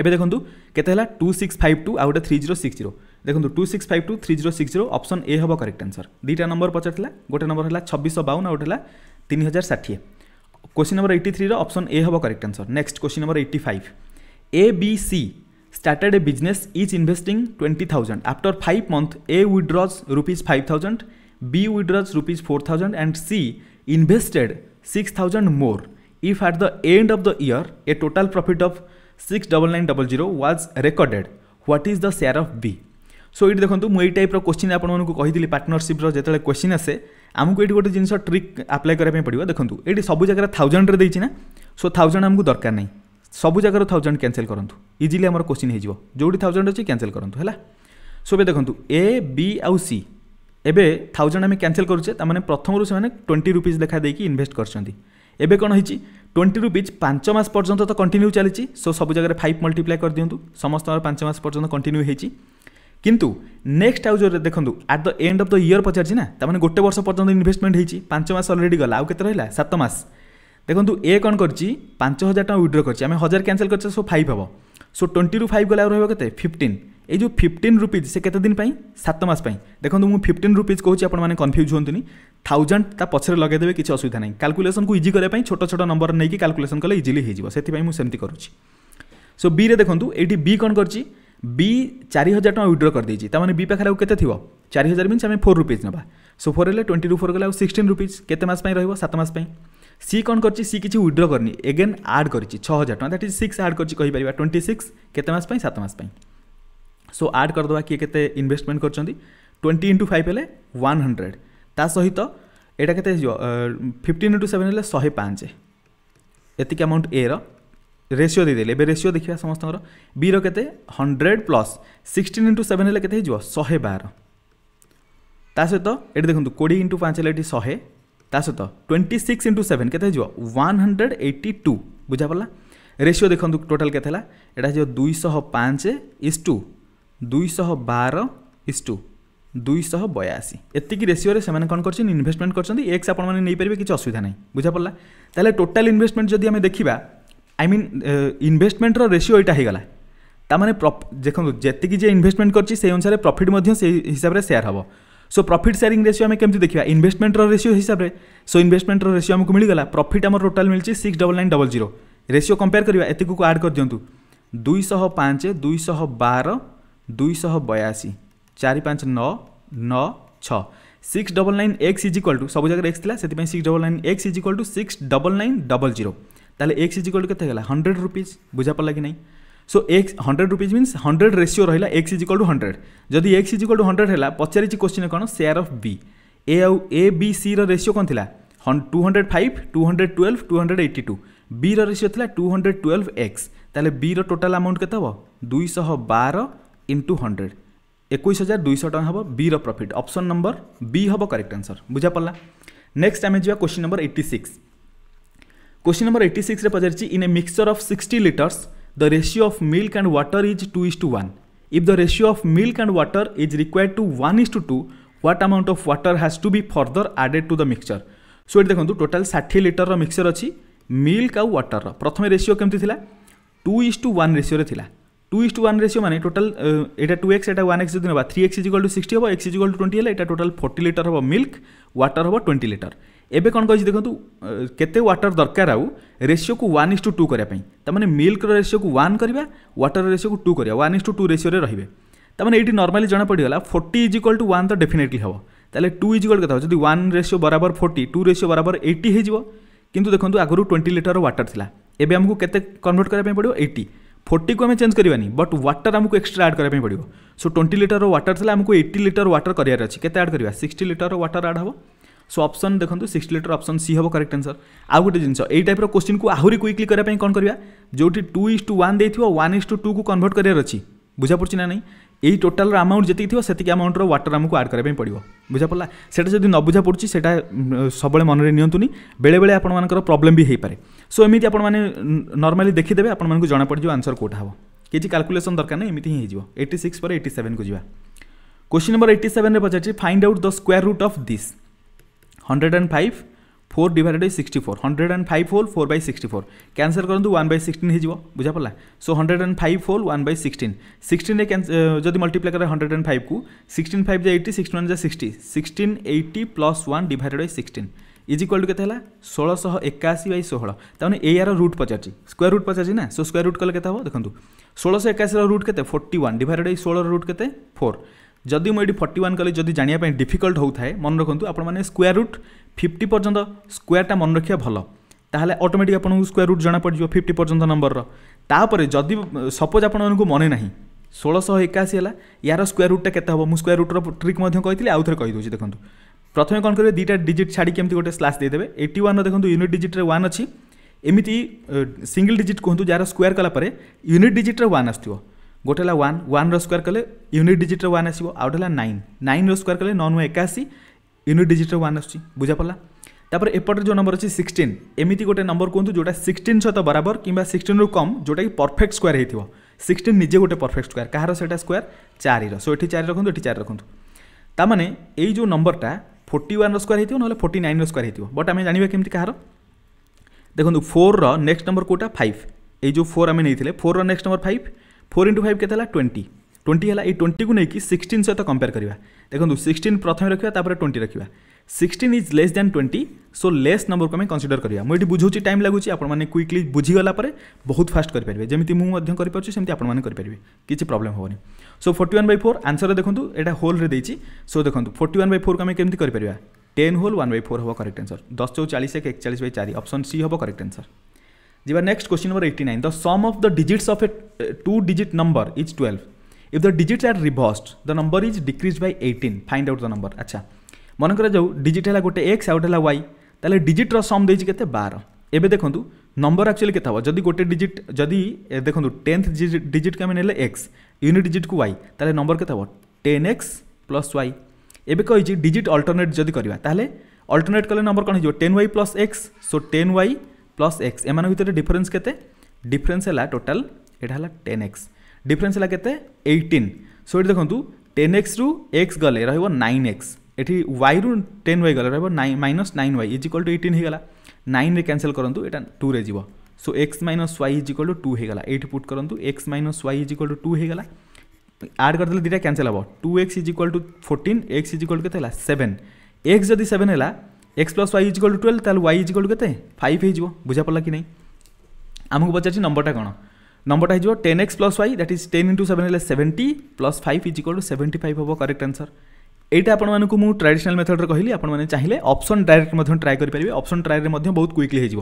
[SPEAKER 1] এবে দেখুন কেতে হল টু সিক্স ফাইভ টু আউ গোটে থ্রি জিরো সিক্স জিরো দেখুন two six five two three zero six zero option A হব করেক্ট আনসর দুইটা নম্বর পচার গোটে নম্বর হল ছবিশ বাউন আউ গোটে হল তিন হাজার ষাঠিয়ে কোশ্চিন নম্বর এইটি থ্রির অপসন এ হব correct answer next question number eighty five A B C started a business each investing 20000 after 5 month a withdraws rupees 5000 b withdraws rupees 4000 and c invested 6000 more if at the end of the year a total profit of 69900 was recorded what is the share of b so ये देखो मुझे type question आपको partnership जो question आसे आमको ये गोटे जिन trick apply करने पड़ो देखो ये सब जगह थाउजेंड देना ना सो थाउजेंड आमको दरकार ना सब जगार थाउजेंड कैनसेल करूँ इजिली आम क्वेश्चन हो जोटी थाउजेंड अच्छे कैनसेल करूँ है सो ये देखो ए बी आउ सी एवं थाउजेंड आम कैनसेल करुचे मैंने प्रथम से ट्वेंटी रुपीज लेखा देखिए इनभेस्ट करते এবে কোণ হয়েছি টোয়েন্টি রুপিজ পাঁচ মাস পর্যন্ত তো কন্টিনিউ চালিছি সো সবু জায়গায় ফাইভ মল্টিপ্লাই করে দিও সমস্ত পাঁচ মাস পর্যন্ত কন্টিনিউ হয়েছি কিন্তু নেক্সট আউ যে দেখুন at the end of the year পচারছি না তার মানে গোটে বর্ষ পর্যন্ত ইনভেস্টমেন্ট হয়েছি পাঁচ মাস অলরেডি গলা আউ কেতে রহিলা সাত মাস দেখুন এ কণ করছি পাঁচ হাজার টাকা উইড্র করছি আমি হাজার ক্যানসেল করছে সো ফাইভ হব সো টোয়েন্টি রু ফাইভ গলা রহব কেতে ফিফটিন এই যে ফিফটিন রুপিজ সে কেতে দিন পাই সাত মাস পাই দেখুন মু ফিফটিন রুপিজ কହୁছি আপনার কনফ্ୟୁজ হুঁতুনি থাউজেন্ড তা পছরে দেবে কিছু অসুবিধা নাই ক্যালকুলেসন ইজি করা ছোট ছোট নম্বর নেই ক্যালকুলেসন কলে ইজিলি হয়ে সেপাই মু সেমি করছি সো বি রে দেখুন এইটি বি কন করছি বি চারি হাজার টাকা উইড্র করেদেছি তার মানে বি পাখে আউ কেতে থিব চারি হাজার মিনস আমি ফোর রুপিজ নেওয়া সো ফোর হলে টোয়েন্টি টু ফোর গেলে সিক্সটিন রুপিজ কত মাস রহব সাত মাস সি কন করছি সি কিছু উইড্র করি এগেন আড করছি ছ হাজার টাকা দ্যাট ইজ সিক্স আড করছি কহিপারিবা টোয়েন্টি সিক্স কত মাস সাত মাস সো আড করদেবা কি কে ইনভেস্টমেন্ট করছেন টোয়েন্টি ইন্টু ফাইভ হলে ওয়ান হন্ড্রেড ତା ସହିତ ଏଇଟା କେତେ ହେଇଯିବ ଫିଫ୍ଟିନ୍ ଇଣ୍ଟୁ ସେଭେନ୍ ହେଲେ ଶହେ ପାଞ୍ଚ ଏତିକି ଆମାଉଣ୍ଟ ଏର ରେସିଓ ଦେଇଦେଲେ ଏବେ ରେସିଓ ଦେଖିବା ସମସ୍ତଙ୍କର ବିର କେତେ hundred plus sixteen into seven ହେଲେ କେତେ ହେଇଯିବ ଶହେ ବାର ତା ସହିତ ଏଠି ଦେଖନ୍ତୁ କୋଡ଼ିଏ ଇଣ୍ଟୁ ପାଞ୍ଚ ହେଲେ ଏଠି ଶହେ ତା ସହିତ ଟ୍ୱେଣ୍ଟି ସିକ୍ସ ଇଣ୍ଟୁ ସେଭେନ୍ କେତେ ହେଇଯିବ ୱାନ୍ ହଣ୍ଡ୍ରେଡ଼ ଏଇଟି ଟୁ ବୁଝାପଡ଼ିଲା ରେସିଓ ଦେଖନ୍ତୁ ଟୋଟାଲ୍ କେତେ ହେଲା ଏଇଟା ହେଇଯିବ ଦୁଇଶହ ପାଞ୍ଚ ଇସ୍ ଟୁ ଦୁଇଶହ ବାର ଇସ୍ ଟୁ ଦୁଇଶହ ବୟାଅଶୀ ଏତିକି ରେସିଓରେ ସେମାନେ କ'ଣ କରିଛନ୍ତି ଇନଭେଷ୍ଟମେଣ୍ଟ କରିଛନ୍ତି ଏକ୍ସ ଆପଣମାନେ ନେଇପାରିବେ କିଛି ଅସୁବିଧା ନାହିଁ ବୁଝାପଡ଼ିଲା ତାହେଲେ ଟୋଟାଲ ଇନଭେଷ୍ଟମେଣ୍ଟ ଯଦି ଆମେ ଦେଖିବା ଆଇ ମିନ୍ ଇନଭେଷ୍ଟମେଣ୍ଟର ରେସିଓ ଏଇଟା ହେଇଗଲା ତାମାନେ ଦେଖନ୍ତୁ ଯେତିକି ଯେ ଇନଭେଷ୍ଟମେଣ୍ଟ କରିଛି ସେଇ ଅନୁସାରେ ପ୍ରଫିଟ୍ ମଧ୍ୟ ସେଇ ହିସାବରେ ସେୟାର ହେବ सो प्रफिट सेयारिंग रेसीो आम केमी देखा इनभेस्टमेंटर रेसीो हिसाब से सो इनभेस्टमेंटर रेसीो आमको मिलगला प्रफिट आम टोटाल मिली six double nine double zero ratio compare करवा एतक को आड कर दिंतु दुईश पाँच दुईश बार दुईश बयाशी ଚାରି ପାଞ୍ଚ ନଅ ନଅ ଛଅ six double nine x is equal to সব জায়গায় এক্স লা সেই six double nine x is equal to six double nine double zero তাহলে এক্স ইজ ইকুয়াল টু কেতে গেল হন্ড্রেড রুপিজ বুঝা পড়লা কি না so x hundred rupees means hundred ratio রহিলা x is equal to hundred যদি x is equal to hundred হল পচারিছি কোশ্চিন কোণ সেয়ার অফ বি এ আউ এ বি সি রেসিও কোণ লা two hundred five two hundred twelve two hundred eighty two B ratio লা two hundred twelve x তাহলে B total amount কেতে হব দুইশহ বার ইন্টু হন্ড্রেড 21200 হব বিৰ প্ৰফিট অপচন নম্বৰ বি হব करेक्ट আনসার বুজা পলা নেক্সট আমি যোৱা কোৱেশ্চন নম্বৰ 86 কোৱেশ্চন নম্বৰ 86 ৰ পজৰছি in a mixture of 60 litre the ratio of milk and water is 2:1 if the ratio of milk and water is required to 1:2 what amount of water has to be further added to the mixture so এ দেখন্ত total 60 litre ৰ mixture আছে milk আৰু ওয়াটৰ ৰ প্ৰথম ৰেশিও কেনে তিলা 2:1 ratio ৰ তিলা two is to one ratio मैंने टोटल यहाँ टू एक्स एट वन एक्स जो ना three x equal to six x equal to twenty है टोटल फोर्ट लिटर हम मिल्क व्वाटर हम ट्वेंटी लिटर एवं कौन कहती देखो कैसे वाटर दरकार आउ रेसीो को वन इस टू टू करापी तमें मिल्क्र रेसीो को वन करवा व्वाटर रेसीो को टू करवा one is to two ratio रही है तो ये नर्माली जना पड़ा फोर्ट इजिकल टू वन तो डेफिनेटली हे तो टू इजिकल कहता जब वन रेसीो बराबर फोर्ट टू रेसीो बराबर एट्टी होगा कितु देखो आगू ट्वेंटी लिटर व्वाटर थी एवं आमको कैसे कनभर्ट करापी पड़ो एट्टी फोर्टी को आम चेंज करानी बट व्वाटर आमको एक्सट्रा आड करने पड़ो सो ट्वेंटी लिटर व्वाटर थे आमको एट्टी लिटर व्वाटर करार अच्छे केड आड करवा सिक्सटी लिटर व्वाटर आड हम सो अप्सन देखो सिक्स लिटर अप्सन सी हम करेक्ट आंसर आउ गोटे जिस यही टाइप्र क्वेश्चन को आहरी क्विकली करने कौन करवा जो two is to one the one is to two को कनभर्ट करार अच्छी बुझा पड़ी ना नहीं এই টোটাল আমাউন্ট যেতিকি থিব সেতিকি আমাউন্টর ওয়াটার আমাকে আড করা পড়ব বুঝা পড়া সেটা যদি ন বুঝা পড়ুছি সেটা সবুলে মনে নিয়ন্তুনি বেড়ে বেড়ে আপনার প্রোবলেম বি হয়ে পড়ে সো এমি আপনার নর্মালি দেখিদেবে আপনার জনা পড়ে আনসর কোটা হব কিছু ক্যালকুলেসন দরকার না এমনি হি হয়ে এইটি সিক্স পরে এইটি সেভেন কু যা क्वेश्चन नंबर एट्टी सेवेन पचार find out the square root of this hundred and five four divided by sixty four hundred and five whole four by sixty four cancel करूँ one by sixteen हो बुझा so hundred and five whole one by sixteen sixteen जब multiply करें hundred and five को sixteen five जा eighty sixteen one जै sixty sixteen eighty plus one divided by sixteen is equal to के षोलश एकाशी बै षोह तमें एयार रुट पचार स्क्वयर रुट पचार सो स्क्वयर रुट कले के देखो षोलश एकाशी रुट के फोर्टी वन डिडेड बै षोह रुट के फोर ଯଦି ମୁଁ ଏଠି ଫର୍ଟି ୱାନ୍ କଲି ଯଦି ଜାଣିବା ପାଇଁ ଡିଫିକଲ୍ଟ ହେଉଥାଏ ମନେ ରଖନ୍ତୁ ଆପଣମାନେ ସ୍କୋୟାର ରୁଟ୍ ଫିଫ୍ଟି ପର୍ଯ୍ୟନ୍ତ ସ୍କୋୟାରଟା ମନେ ରଖିବା ଭଲ ତାହେଲେ ଅଟୋମେଟିକ୍ ଆପଣଙ୍କୁ ସ୍କୋୟାର ରୁଟ୍ ଜଣାପଡ଼ିଯିବ ଫିଫ୍ଟି ପର୍ଯ୍ୟନ୍ତ ନମ୍ବରର ତାପରେ ଯଦି ସପୋଜ୍ ଆପଣମାନଙ୍କୁ ମନେ ନାହିଁ ଷୋଳଶହ ଏକାଅଶୀ ହେଲା ୟାର ସ୍କୋୟାର ରୁଟ୍ଟା କେତେ ହେବ ମୁଁ ସ୍କୋୟାର ରୁଟ୍ର ଟ୍ରିକ୍ ମଧ୍ୟ କହିଥିଲି ଆଉ ଥରେ କହିଦେଉଛି ଦେଖନ୍ତୁ ପ୍ରଥମେ କ'ଣ କରିବେ ଦୁଇଟା ଡିଜିଟ୍ ଛାଡ଼ିକି ଏମିତି ଗୋଟେ ସ୍ଲାସ୍ ଦେଇଦେବେ ଏଇଟି ୱାନ୍ର ଦେଖନ୍ତୁ ୟୁନିଟ୍ ଡିଜିଟ୍ରେ ୱାନ୍ ଅଛି ଏମିତି ସିଙ୍ଗଲ୍ ଡିଜିଟ୍ କୁହନ୍ତୁ ଯାହାର ସ୍କୋୟାର କଲା ପରେ ୟୁନିଟ୍ ଡିଜିଟ୍ରେ ୱାନ୍ ଆସୁଥିବ गोटे वन वन रोकोयर कले यूनिट डिजिटर वन आसो नाइन नाइन रोकोयर कले नौ नुह एकाशी यूनिट डिजिटर वन आस बुझा पड़ा तापर एपटे जो नंबर अच्छे सिक्सटीन एमती गोटे नंबर कहुत जो सिक्सटीन सहित बराबर कि सिक्सटीन रु कम जोटा कि परफेक्ट स्क्वयर हो सिक्सटीन निजे गोटे परफेक्ट स्क्वयर कहार से स्क्वयर चार सो ये चार रखु ये चार रखु ताने यही जो नंबरटा फोर्टी वन स्क्वयर हो ना फोर्टी नाइन स्क्वयर हो बट आम जानवा कमी कह देखो फोर रेक्स्ट नंबर कौटा फाइव ये যে ফোর আমি নিয়ে four next number five four into five के ट्वेंटी ट्वेंटी है ये ट्वेंटी को लेकिन सिक्सटीन सहित कंपेयर करवा देखो सिक्सटीन प्रथम रखा ट्वेंटी रखा sixteen is less than twenty so less number को आम कनसीडर करवा मुझे बुझाऊँ टाइम लगुच आपने क्विकली बुझीगला बहुत फास्ट करेंगे जमी मुझे करेंगे आपंपरेंगे किसी प्रोब्लेम हो so forty one by four answer देखो यहाँ होल रे सो देखो फोर्टी वन बै फोर को आम कमी ten whole one by four हम करेक्ट आंसर दस चौ चालीस एक चालीस बै चार अप्सन सी हम करेक्ट आंसर ଯିବା next question number eighty nine the sum of the digits of a two digit number is twelve if the digits are reversed the number is decreased by eighteen find out the number ଆଚ୍ଛା ମନେ କରାଯାଉ digit ହେଲା ଗୋଟେ X ଆଉ ଗୋଟେ ହେଲା Y ତାହେଲେ ଡିଜିଟ୍ର ସମ୍ ଦେଇଛି କେତେ ବାର ଏବେ ଦେଖନ୍ତୁ ନମ୍ବର ଆକ୍ଚୁଆଲି କେତେ ହେବ ଯଦି ଗୋଟେ ଡିଜିଟ୍ ଯଦି ଦେଖନ୍ତୁ ଟେନ୍ଥ ଡିଜିଟ୍କୁ ଆମେ ନେଲେ ଏକ୍ସ ୟୁନିଟ୍ ଡିଜିଟ୍କୁ ୱାଇ ତାହେଲେ ନମ୍ବର କେତେ ହେବ ଟେନ୍ ଏକ୍ସ ପ୍ଲସ୍ ୱାଇ ଏବେ କହିଛି ଡିଜିଟ୍ ଅଲ୍ଟରନେଟ୍ ଯଦି କରିବା ତାହେଲେ ଅଲ୍ଟରନେଟ୍ କଲେ ନମ୍ବର କ'ଣ ହେଇଯିବ ten y plus x so ten y plus x एम भितर डिफरेन्स के डिफरेन्स है टोटाल यहाँ टेन एक्स डिफरेन्स है केईटीन सो ये देखो टेन एक्स रु एक्स गले रईन एक्स एटी वाई रु टेन वाई गले रईनस nine y is to eighteen होगा नाइन कैनसल करूँ यहाँ टू रे जीव so x minus y is to two होगा ये पुट करूँ x minus y is to two होगा आड करदे दुटा कैनसल हम two x is equal to fourteen x is equal to के सेवेन एक्स जदि सेवेन है x plus y equal two twelve তাহলে ওয়াই ইজিকল টু কেতে ফাইভ হয়ে বুঝা পড়া কি না ଆମକୁ ପଚାରିଛି ନମ୍ବରଟା କ'ଣ ନମ୍ବରଟା ହେଇଯିବ ten x plus y that is ten into seven ହେଲେ seventy plus five is equal to seventy five ହେବ କରେକ୍ଟ ଆନ୍ସର୍ ଏଇଟା ଆପଣମାନଙ୍କୁ ମୁଁ ଟ୍ରାଡ଼ିସନାଲ୍ ମେଥଡ଼ରେ କହିଲି ଆପଣମାନେ ଚାହିଁଲେ ଅପସନ୍ ଡ୍ରାଏରେ ମଧ୍ୟ ଟ୍ରାଏ କରିପାରିବେ ଅପସନ୍ ଡ୍ରାଏରେ ମଧ୍ୟ ବହୁତ କ୍ୱିକ୍ଲି ହେଇଯିବ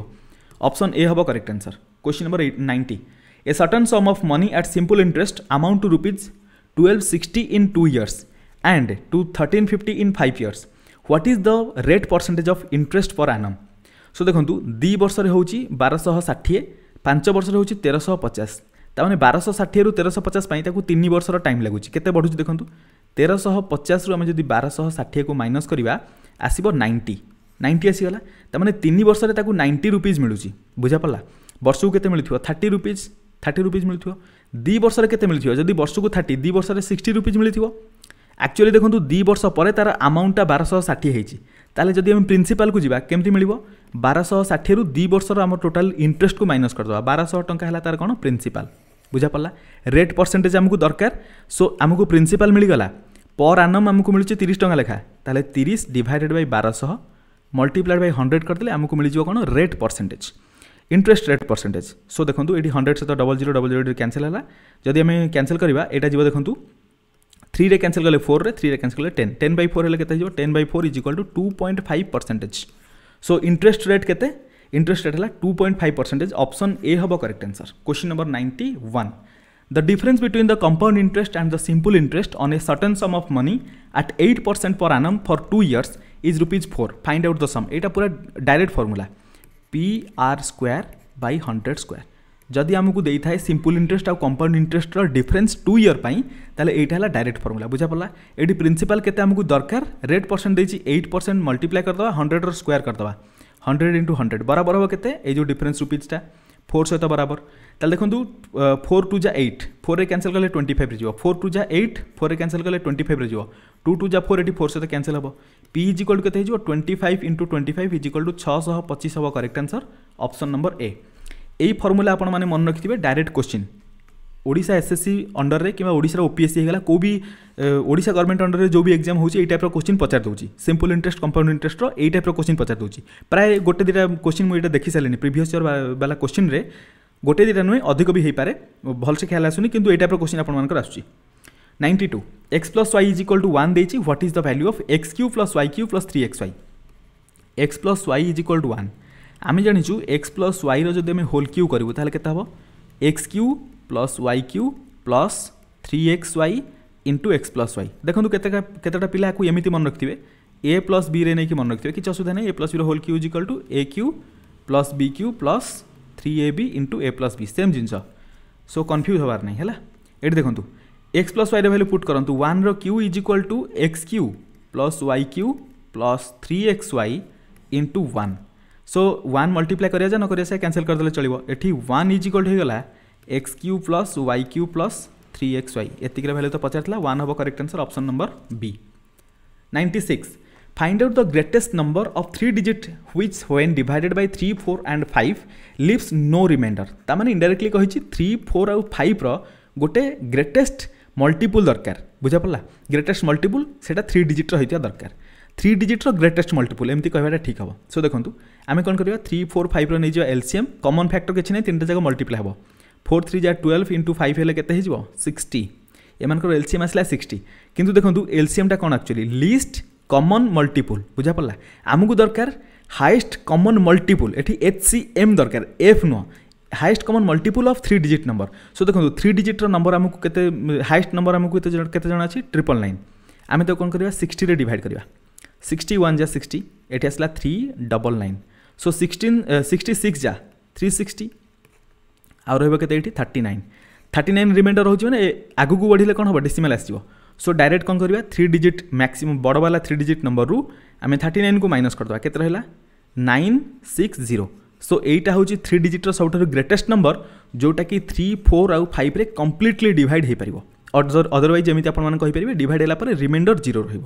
[SPEAKER 1] ଅପସନ୍ ଏ ହେବ correct answer question number ninety a certain sum of money at simple interest amount to rupees twelve sixty in two years and to thirteen fifty in five years what is the rate percentage of interest per annum so ଦେଖନ୍ତୁ ଦୁଇ ବର୍ଷରେ ହେଉଛି ବାରଶହ ଷାଠିଏ ପାଞ୍ଚ ବର୍ଷରେ ହେଉଛି ତେରଶହ ପଚାଶ ତାମାନେ ବାରଶହ ଷାଠିଏରୁ ତେରଶହ ପଚାଶ ପାଇଁ ତାକୁ ତିନି ବର୍ଷର ଟାଇମ୍ ଲାଗୁଛି କେତେ ବଢ଼ୁଛି ଦେଖନ୍ତୁ ତେରଶହ ପଚାଶରୁ ଆମେ ଯଦି ବାରଶହ ଷାଠିଏକୁ ମାଇନସ୍ କରିବା ଆସିବ ନାଇଣ୍ଟି ନାଇଣ୍ଟି ଆସିଗଲା ତାମାନେ ତିନି ବର୍ଷରେ ତାକୁ ନାଇଣ୍ଟି ରୁପିଜ୍ ମିଳୁଛି ବୁଝାପଡ଼ିଲା ବର୍ଷକୁ କେତେ ମିଳୁଥିବ ଥାର୍ଟି ରୁପିଜ୍ ଥାର୍ଟି ରୁପିଜ୍ ମିଳୁଥିବ ଦୁଇ ବର୍ଷରେ କେତେ ମିଳିଥିବ ଯଦି ବର୍ଷକୁ ଥାର୍ଟି ଦୁଇ ବର୍ଷରେ ସିକ୍ସଟି ରୁପିଜ୍ ମିଳିଥିବ ଆକ୍ଚୁଆଲି ଦେଖନ୍ତୁ ଦୁଇ ବର୍ଷ ପରେ ତା'ର ଆମାଉଣ୍ଟଟା ବାରଶହ ଷାଠିଏ ହେଇଛି ତାହେଲେ ଯଦି ଆମେ ପ୍ରିନ୍ସିପାଲ୍କୁ ଯିବା କେମିତି ମିଳିବ ବାରଶହ ଷାଠିଏରୁ ଦୁଇ ବର୍ଷର ଆମର ଟୋଟାଲ୍ ଇଣ୍ଟରେଷ୍ଟକୁ ମାଇନସ୍ କରିଦେବା ବାରଶହ ଟଙ୍କା ହେଲା ତା'ର କ'ଣ ପ୍ରିନ୍ସିପାଲ୍ ବୁଝାପଡ଼ିଲା ରେଟ୍ ପରସେଣ୍ଟେଜ୍ ଆମକୁ ଦରକାର ସୋ ଆମକୁ ପ୍ରିନ୍ସିପାଲ୍ ମିଳିଗଲା ପର୍ ଆନମ୍ ଆମକୁ ମିଳୁଛି ତିରିଶ ଟଙ୍କା ଲେଖା ତାହେଲେ ତିରିଶ ଡିଭାଇଡେଡ଼୍ ବାଇ ବାରଶହ ମଲ୍ଟିପ୍ଲାଏଡ଼୍ ବାଇ ହଣ୍ଡ୍ରେଡ଼ କରିଦେଲେ ଆମକୁ ମିଳିଯିବ କ'ଣ rate percentage interest rate percentage so দেখুন এটি হন্ড্রেড সহ double zero double zero cancel হল যদি আমি ক্যানসেল করা এটা যাব দেখুন थ्री कैनसल कले फोर थ्री कैनसल कले टेन टेन बै फोर है ten by four is equal to two point five percentage so interest rate के इंटरेस्ट रेट है two point five percentage option A हम correct answer question number ninety one the difference between the compound interest and the simple interest on a certain sum of money at eight percent per annum for two years is rupees four find out the sum यहाँ पूरा direct formula P R square by hundred square जदि आमको दे था simple interest आउ compound इंटरेस्टर difference two year पर यहाँ डायरेक्ट फर्मुला बुझा पड़ा ये प्रिंसिपाल के दरकार रेट परसेंट देती एट परसेंट मल्टीप्लाए करदे हंड्रेड स्क्वयर करदे हंड्रेड इंटू हंड्रेड बराबर हम के जो डिफरेन्स रुपीजटा फोर सहित बराबर ताल देखो फोर टू जा एट फोर रे कैनसल कले ट्वेंटी फाइव जो फोर टू जा एट फोर रे कैनसल कले ट्वेंटी फाइव जो टू टू जा फोर एट फोर सहित क्यासल हम पी इज के twenty five into twenty five is equal to छः पचिश हम correct answer option number A এই ফর্মুলা আপনার মনে রাখি ডাইরেক্ট কোশ্চিন ওড়শা এসএসসি অন্ডরের কিংবা ওড়শার ওপিএসসি হয়ে গেল কেউ বি ওড়শা গভর্নমেন্ট অন্ডরের যে এক্সাম হচ্ছে এই টাইপর কোশ্চিন পচার দেଉଛି সিম্পল ইন্টারেস্ট কম্পাউন্ড ইন্টারেস্টর এই টাইপর কোশ্চিন পচার দেଉଛି প্রায় গোটে দুইটা কোশ্চিন মুঁ এটা দেখি সারি প্রিভিয়স ইয়ার বালা কোশ্চিন্রে গোটে দুইটা নুহে অধিক বি হয়ে পড়ে ভালসে খেয়াল আসুনি কিন্তু এই টাইপর কোশ্চিন আপনার আসুচি ninety two x plus y is equal to one দিয়েছি what is the value of x cube plus y cube plus three x y x plus y is equal to one आम जाचु x plus वाइर जदि whole cube करूँ तेल के x cube plus y cube plus three x y into x plus y देखो केतटा पिला एमती मन रखिए ए प्लस बी रे नहीं मन रखिए किसी असुविधा नहीं a plus b whole cube equal to a cube plus B cube plus three A b into A plus b same जिन सो कन्फ्यूज हबार नहीं है ये देखूँ x plus y value put करूँ वन र्यू is equal to x cube plus y cube plus three x y into one so one multiply करा न करा कैनसल करदे चलो ये वन इज इक्वल टू होगा x cube plus y cube plus three x y एतिक value तो पचार वन हम correct answer option number B ninety six find out the greatest number of three digit which when divided by three four and five leaves no remainder ताने indirectly कही three four आउ five रोटे greatest multiple दरकार बुझा पड़ा greatest multiple से three digit रही दरकार থ্রি ডিজিট্র গ্রেটেস্ট মল্টিপুল এমতি কহবাটা ঠিক হব সো দেখুন আমি কম করা থ্রি ফোর ফাইভ্র নিয়ে যা এলসিএম কমন ফ্যাক্টর কিছু না তিনটা যাক মল্টিপ্লাই হব ফোর থ্রি যা টুয়েলভ ইন্টু ফাইভ হলে কেতে হয়ে সিক্সটি এমানকর এলসিএম আসলে সিক্সটি কিন্তু দেখুন এলসিএমটা কোণ আকচুয়ালি লিস্ট কমন মল্টিপুল বুঝা পড়া আমি দরকার হাইয়েস্ট কমন মল্টিপুল এটি এচ সি এম দরকার এফ নুহ highest common multiple of three digit number so দেখুন থ্রি ডিজিট্র নম্বর আমি কেতে হাইয়েস্ট নম্বর আমি কেতে কেতে জন আছে ট্রিপল নাইন আমি তো কোণ করা সিক্সটি ডিভাইড করা सिक्सटी वन जा सिक्सटी ये आसला three double nine so sixteen sixty six जा थ्री सिक्सटी आउ रही कैसे ये thirty nine thirty nine remainder रोचे मैंने आगे बढ़ी कौन हम डेसीमेल आसो सो डायरेक्ट कौन करवा थ्री डिजिट मैक्सीम बड़वाला थ्री डिजिट नंबर रू आम थर्टी नाइन को माइनस करदे के नाइन सिक्स जीरो सो यहीटा हूँ थ्री डिजिटर सब ग्रेटेस्ट नंबर जोटा कि थ्री फोर आउ फाइव्रे कम्प्लीटली डिड हो पार अदरवैज जमी आपर डिड होगापर रिमाइंडर जीरो रोज़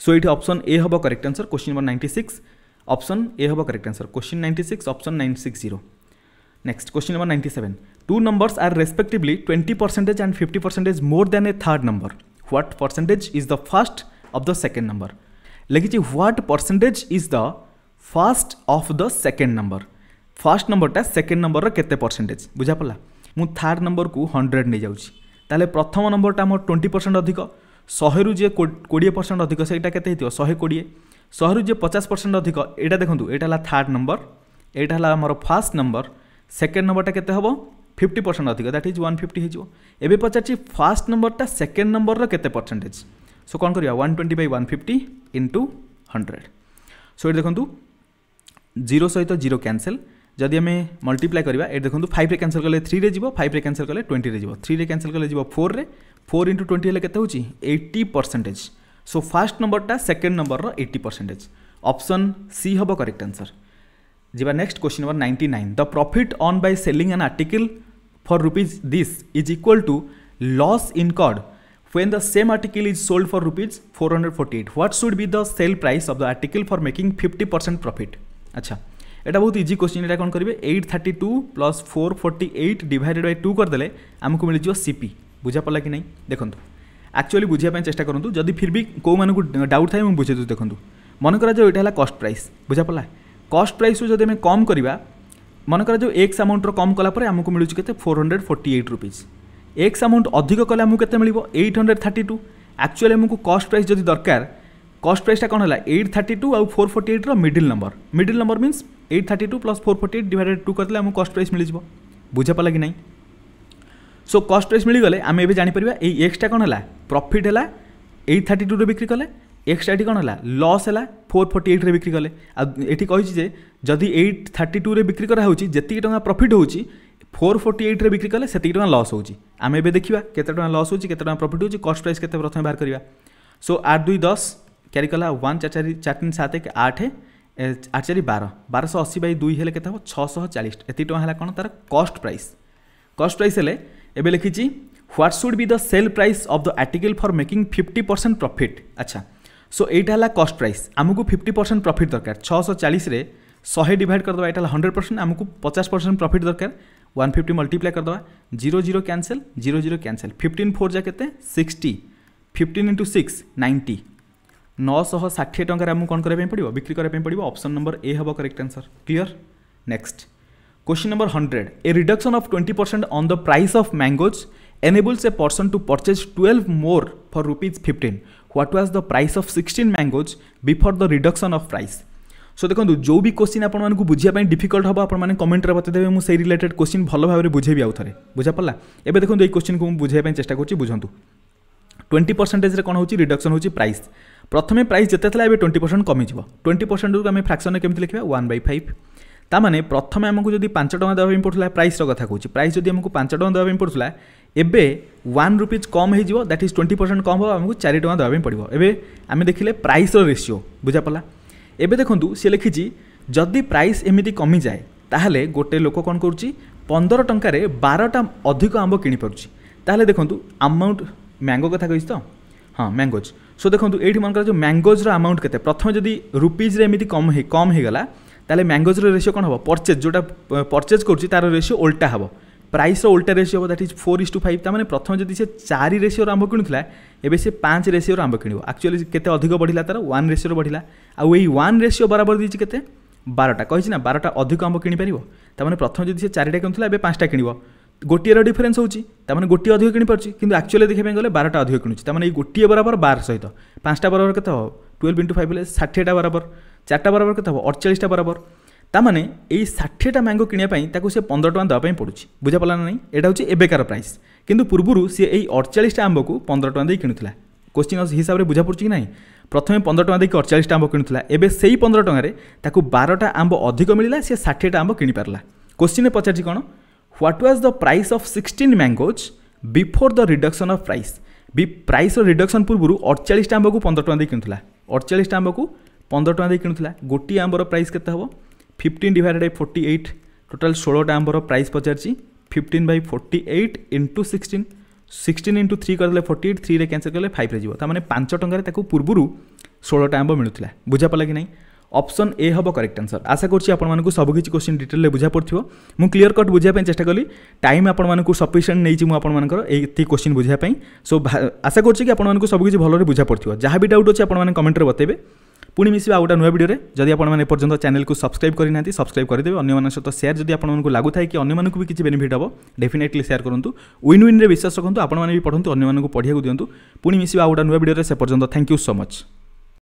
[SPEAKER 1] सो ये अप्सन ए हम correct answer question number ninety six option A हम correct answer question ninety six option nine six zero next question number ninety seven two numbers are respectively twenty percentage and fifty percentage more than a third number what percentage is the first of the second number लिखी what percentage is the first of the second number first नंबरटा second number केते percentage बुझा पड़ा third number को hundred नहीं जाऊँ तेल प्रथम नंबरटा मोर ट्वेंटी परसेंट अधिक ଶହେରୁ ଯିଏ କୋଡ଼ିଏ ପରସେଣ୍ଟ ଅଧିକ ସେଇଟା କେତେ ହେଇଥିବ ଶହେ କୋଡ଼ିଏ ଶହେରୁ ଯିଏ ପଚାଶ ପରସେଣ୍ଟ ଅଧିକ ଏଇଟା ଦେଖନ୍ତୁ ଏଇଟା ହେଲା ଥାର୍ଡ଼ ନମ୍ବର ଏଇଟା ହେଲା ଆମର ଫାର୍ଷ୍ଟ ନମ୍ବର ସେକେଣ୍ଡ ନମ୍ବରଟା କେତେ ହେବ ଫିଫ୍ଟି ପରସେଣ୍ଟ ଅଧିକ ଦ୍ୟାଟ୍ ଇଜ୍ ୱାନ୍ ଫିଫ୍ଟି ହେଇଯିବ ଏବେ ପଚାରିଛି ଫାର୍ଷ୍ଟ ନମ୍ବରଟା ସେକେଣ୍ଡ ନମ୍ବରର କେତେ ପରସେଣ୍ଟେଜ୍ ସୋ କ'ଣ କରିବା one twenty by one fifty into hundred so ଏଠି ଦେଖନ୍ତୁ ଜିରୋ ସହିତ ଜିରୋ କ୍ୟାନସେଲ୍ जदि आम मल्टीप्लाई करवा ये देखो फाइव कैनसल कले थ्री जी फाइव कैनसल कले ट्वेंटी जी थ्री कैनसल कले जी फोर रे फोर इंटू ट्वेंटी हेल्ले के एट्टी परसेंटेज सो फास्ट नंबरटा सेकेंड नंबर रट्टी परसेंटेज ऑप्शन सी हम करेक्ट आंसर जीवा next question number ninety nine the profit अन् by selling an article for rupees this is equal to loss incurred is sold for rupees four hundred forty eight what should be the sale price of the article for making fifty percent profit अच्छा এটা বহুত easy question এটা কোন করিবে 832 + 448 / 2 কর দিলে আমাকো মিলি যো সিপি বুঝা পড়লা কি নাই দেখন্ত অ্যাকচুয়ালি বুঝিয়া পন চেষ্টা করন্ত যদি ফিরবি কো মানক ডাউট থাই আমি বুঝাই দি দেখন্ত মনে করা যে এটা হলা কস্ট প্রাইস বুঝা পড়লা কস্ট প্রাইস যদি আমি কম করিবা মনে করা যে এক্স অ্যামাউন্ট কম করা পরে আমাকো মিলি যো কত 448 টাকা এক্স অ্যামাউন্ট অধিক করা আমি কত মিলিবো 832 অ্যাকচুয়ালি আমাকো কস্ট প্রাইস যদি দরকার কস্ট প্রাইসটা কোন হলা 832 আর 448 র middle number middle number means eight thirty two plus four forty eight divided two करदे आमको कस्ट प्राइस मिल बुझापाला कि ना सो कस्ट प्राइस मिलगले आम ए जापर ये एक्सटा कौन है प्रफिट है एट थर्टी टू बिक्री कले एक्सट्रा ये कौन है लस है फोर फोर्टी एट्रे बिक्री कले ये जदि एट थर्टी टू बिक्री कराऊ जी टाँग प्रफिट हो फोर फोर्टी एट्रे बिक्री कले से टाँग लस होम ए देखा के लस होते प्रफिट होस्ट प्राइस के प्रथम बाहर करवा सो आठ दुई दस क्यारी कला वन चार चार चार तीन सात एक आठ ଆର୍ ଚାରି ବାର ବାରଶହ ଅଶୀ ବାଇ ଦୁଇ ହେଲେ କେତେ ହେବ ଛଅଶହ ଚାଳିଶ ଏତିକି ଟଙ୍କା ହେଲା କ'ଣ ତା'ର କଷ୍ଟ ପ୍ରାଇସ୍ କଷ୍ଟ ପ୍ରାଇସ୍ ହେଲେ ଏବେ ଲେଖିଛି what should be the sale price of the article for making fifty percent profit ଆଚ୍ଛା ସୋ ଏଇଟା ହେଲା କଷ୍ଟ ପ୍ରାଇସ୍ ଆମକୁ ଫିଫ୍ଟି ପରସେଣ୍ଟ ପ୍ରଫିଟ୍ ଦରକାର ଛଅଶହ ଚାଳିଶରେ ଶହେ ଡିଭାଇଡ଼ କରିଦେବା ଏଇଟା ହେଲା ହଣ୍ଡ୍ରେଡ଼ ପରସେଣ୍ଟ ଆମକୁ ପଚାଶ ପରସେଣ୍ଟ ପ୍ରଫିଟ୍ ଦରକାର ୱାନ୍ ଫିଫ୍ଟି ମଲ୍ଟିପ୍ଲାଏ କରିଦେବା zero zero cancel zero zero cancel fifteen four ଯା କେତେ sixty fifteen into six ninety ନଅଶହ ଷାଠିଏ ଟଙ୍କାରେ ଆମକୁ କ'ଣ କରିବା ପାଇଁ ପଡ଼ିବ ବିକ୍ରି କରିବା ପାଇଁ ପଡ଼ିବ ଅପସନ୍ ନମ୍ବର ଏ ହେବ correct answer clear next question number hundred A reduction of twenty percent on the price of mangoes enables a person to purchase 12 more for rupees 15 what was the price of 16 mangoes before the reduction of price so দেখুন যে B question আপনার বুঝিয়া difficult হব আপনার কমেন্টরে বতাইদেবে মু সেই related question ভালো ভাবে বুঝেবি আউথরে বুঝা পড়া এবে দেখুন এই কোশ্চিনকে মু বুঝাইয়া চেষ্টা করছি বুঝন্তু টোয়েন্টি পরসেন্টেজরে কোণ হচ্ছে রিডকশন হচ্ছে প্রাইস প্রথমে প্রাইস যেতে লা এবে টোয়েন্টি পরসেন্ট কমিযোগ টোয়েন্টি পরসেন্টকে আমি ফ্রাকশনে কেমি লিখবা ওয়ান বাই ফাইভ তা মানে প্রথমে আমাকে যদি পাঁচ টাকা দেওয়া পড়ুলা প্রাইসর কথা কହୁছি প্রাইস যদি আমাকে পাঁচ টাকা দেওয়া পড়ুলা এবে ওয়ান রুপিজ কম হয়ে দ্যাট ইজ টোয়েন্টি পরসেন্ট কম হব আমাকে চারি টাকা দেওয়া পড়ব এবে আমি দেখলে প্রাইসর রেসিও বুঝাপলা এবে দেখুন সে লিখিছি যদি প্রাইস এমিতি কমি যায় তাহলে গোটে লোক কণ করুছি পনেরো টঙ্কার বারোটা অধিক আম্ব কিনিপারুছি তাহলে দেখুন আমাউন্ট ম্যাঙ্গো কথা কইছি তো হ্যাঁ ম্যাঙ্গোজ সো দেখুন এইটি মনে যে ম্যাঙ্গোজর আমাউন্ট কেতে প্রথমে যদি রুপিজরে এমিতি কম কম হয়েগলা তাহলে ম্যাঙ্গোজর রেসিও কোণ হব পরচেজ যেটা পরচেজ করছি তার রেসিও ওল্টা হব প্রাইসর ওল্টা রেসিও হব that is four is two five তার মানে প্রথমে যদি সে চারি রেসিওর আম্ব কিণুলা এবে সে পাঁচ রেসিওর আম্ব কিণব আকচুয়ালি কেতে অধিক বড়া তার ওয়ান রেসিওর বড়া আউ এই ওয়ান রেসিও বরাবর দিয়েছি কেতে বারোটা কী না বারোটা অধিক আম্ব কিণিপার তার মানে প্রথমে যদি সে চারিটা কিণুলা এবে পাঁচটা কিণব ଗୋଟିଏର ଡିଫରେନ୍ସ ହେଉଛି ତା'ମାନେ ଗୋଟିଏ ଅଧିକ କିଣିପାରୁଛି କିନ୍ତୁ ଆକ୍ଚୁଆଲି ଦେଖିବା ପାଇଁ ଗଲେ ବାରଟା ଅଧିକ କିଣୁଛି ତା'ମାନେ ଏଇ ଗୋଟିଏ ବରାବର ବାର ସହିତ ପାଞ୍ଚଟା ବରାବର କେତେ ହେବ ଟୁଏଲ୍ଭ ଇଣ୍ଟୁ ଫାଇଭ୍ ହେଲେ ଷାଠିଏଟା ବରାବର ଚାରିଟା ବରାବର କେତେ ହେବ ଅଡ଼ଚାଳିଶଟା ବରାବର ତା'ମାନେ ଏଇ ଷାଠିଏଟା ମ୍ୟାଙ୍ଗୋ କିଣିବା ପାଇଁ ତାକୁ ସେ ପନ୍ଦର ଟଙ୍କା ଦେବା ପାଇଁ ପଡ଼ୁଛି ବୁଝାପଡ଼ିଲା ନା ନାହିଁ ଏଇଟା ହେଉଛି ଏବେକାର ପ୍ରାଇସ୍ କିନ୍ତୁ ପୂର୍ବରୁ ସିଏ ଏଇ ଅଡ଼ଚାଳିଶଟା ଆମ୍ବକୁ ପନ୍ଦର ଟଙ୍କା ଦେଇ କିଣୁଥିଲା କୋଶ୍ଚିନ୍ ହିସାବରେ ବୁଝା ପଡ଼ୁଛି କି ନାହିଁ ପ୍ରଥମେ ପନ୍ଦର ଟଙ୍କା ଦେଇକି ଅଡ଼ଚାଳିଶଟା ଆମ୍ବ କିଣୁଥିଲା ଏବେ ସେଇ ପନ୍ଦର ଟଙ୍କାରେ ତାକୁ ବାରଟା ଆମ୍ବ ଅଧିକ ମିଳିଲା ସିଏ ଷାଠିଏଟା ଆମ୍ବ କିଣିପାରିଲା କୋଶ୍ଚିନ୍ରେ ପଚାରିଛି କ'ଣ what was the price of 16 mangoes before the reduction of price बि प्राइस रिडक्शन पूर्व अड़चाश आंब को पंद्रह टाँग दे कि अड़चाश आंब को पंद्रह टाँग दे कि गोटे आंबर प्राइस के fifteen divided by forty eight total षोलटा आंबर प्राइस पचार fifteen by forty eight into sixteen sixteen into three करदे फोर्टी एट थ्री कैनसल कले फाइव रे जो मैंने पांच टकर पूर्व षोलटा आंब मिलूला बुझापाला कि नहीं অপশন এ হব করেক্ট আনসর আশা করছি আপনার সবুকিছি কোশ্চিন ডিটেলে বুঝা পড়ব মু ক্লিয়ার কট বুঝা চেষ্টা কলি টাইম আপনার সফিসিয়েন্ট নিয়েছি মু আপনার এই কোশ্চিন বুঝা সো আশা করছি কি আপনার সবুকিছি ভালরে বুঝা পড়ব যা বি ডাউট অছে আপনার কমেন্টরে বতাইবে পুনি মিশিবা গোটা নূয়া ভিডিওরে যদি আপনার এপর্যন্ত চ্যানেলকে সবসক্রাইব করে না সবসক্রাইব করেদেবে অন্য সহ সেয়ার যদি আপনার লাগুথায় কি অন্য মানুষ কিছু বেনিফিট হব ডেফিনেটলি সেয়ার করতু উইন উইন্রে বিশ্বাস রাখুন আপনার পড়ন্তু অন্য পড়া দিও পুনি মিশিবা গোটা নূয়া ভিডিওরে সে পর্যন্ত থ্যাংক ইউ সো মচ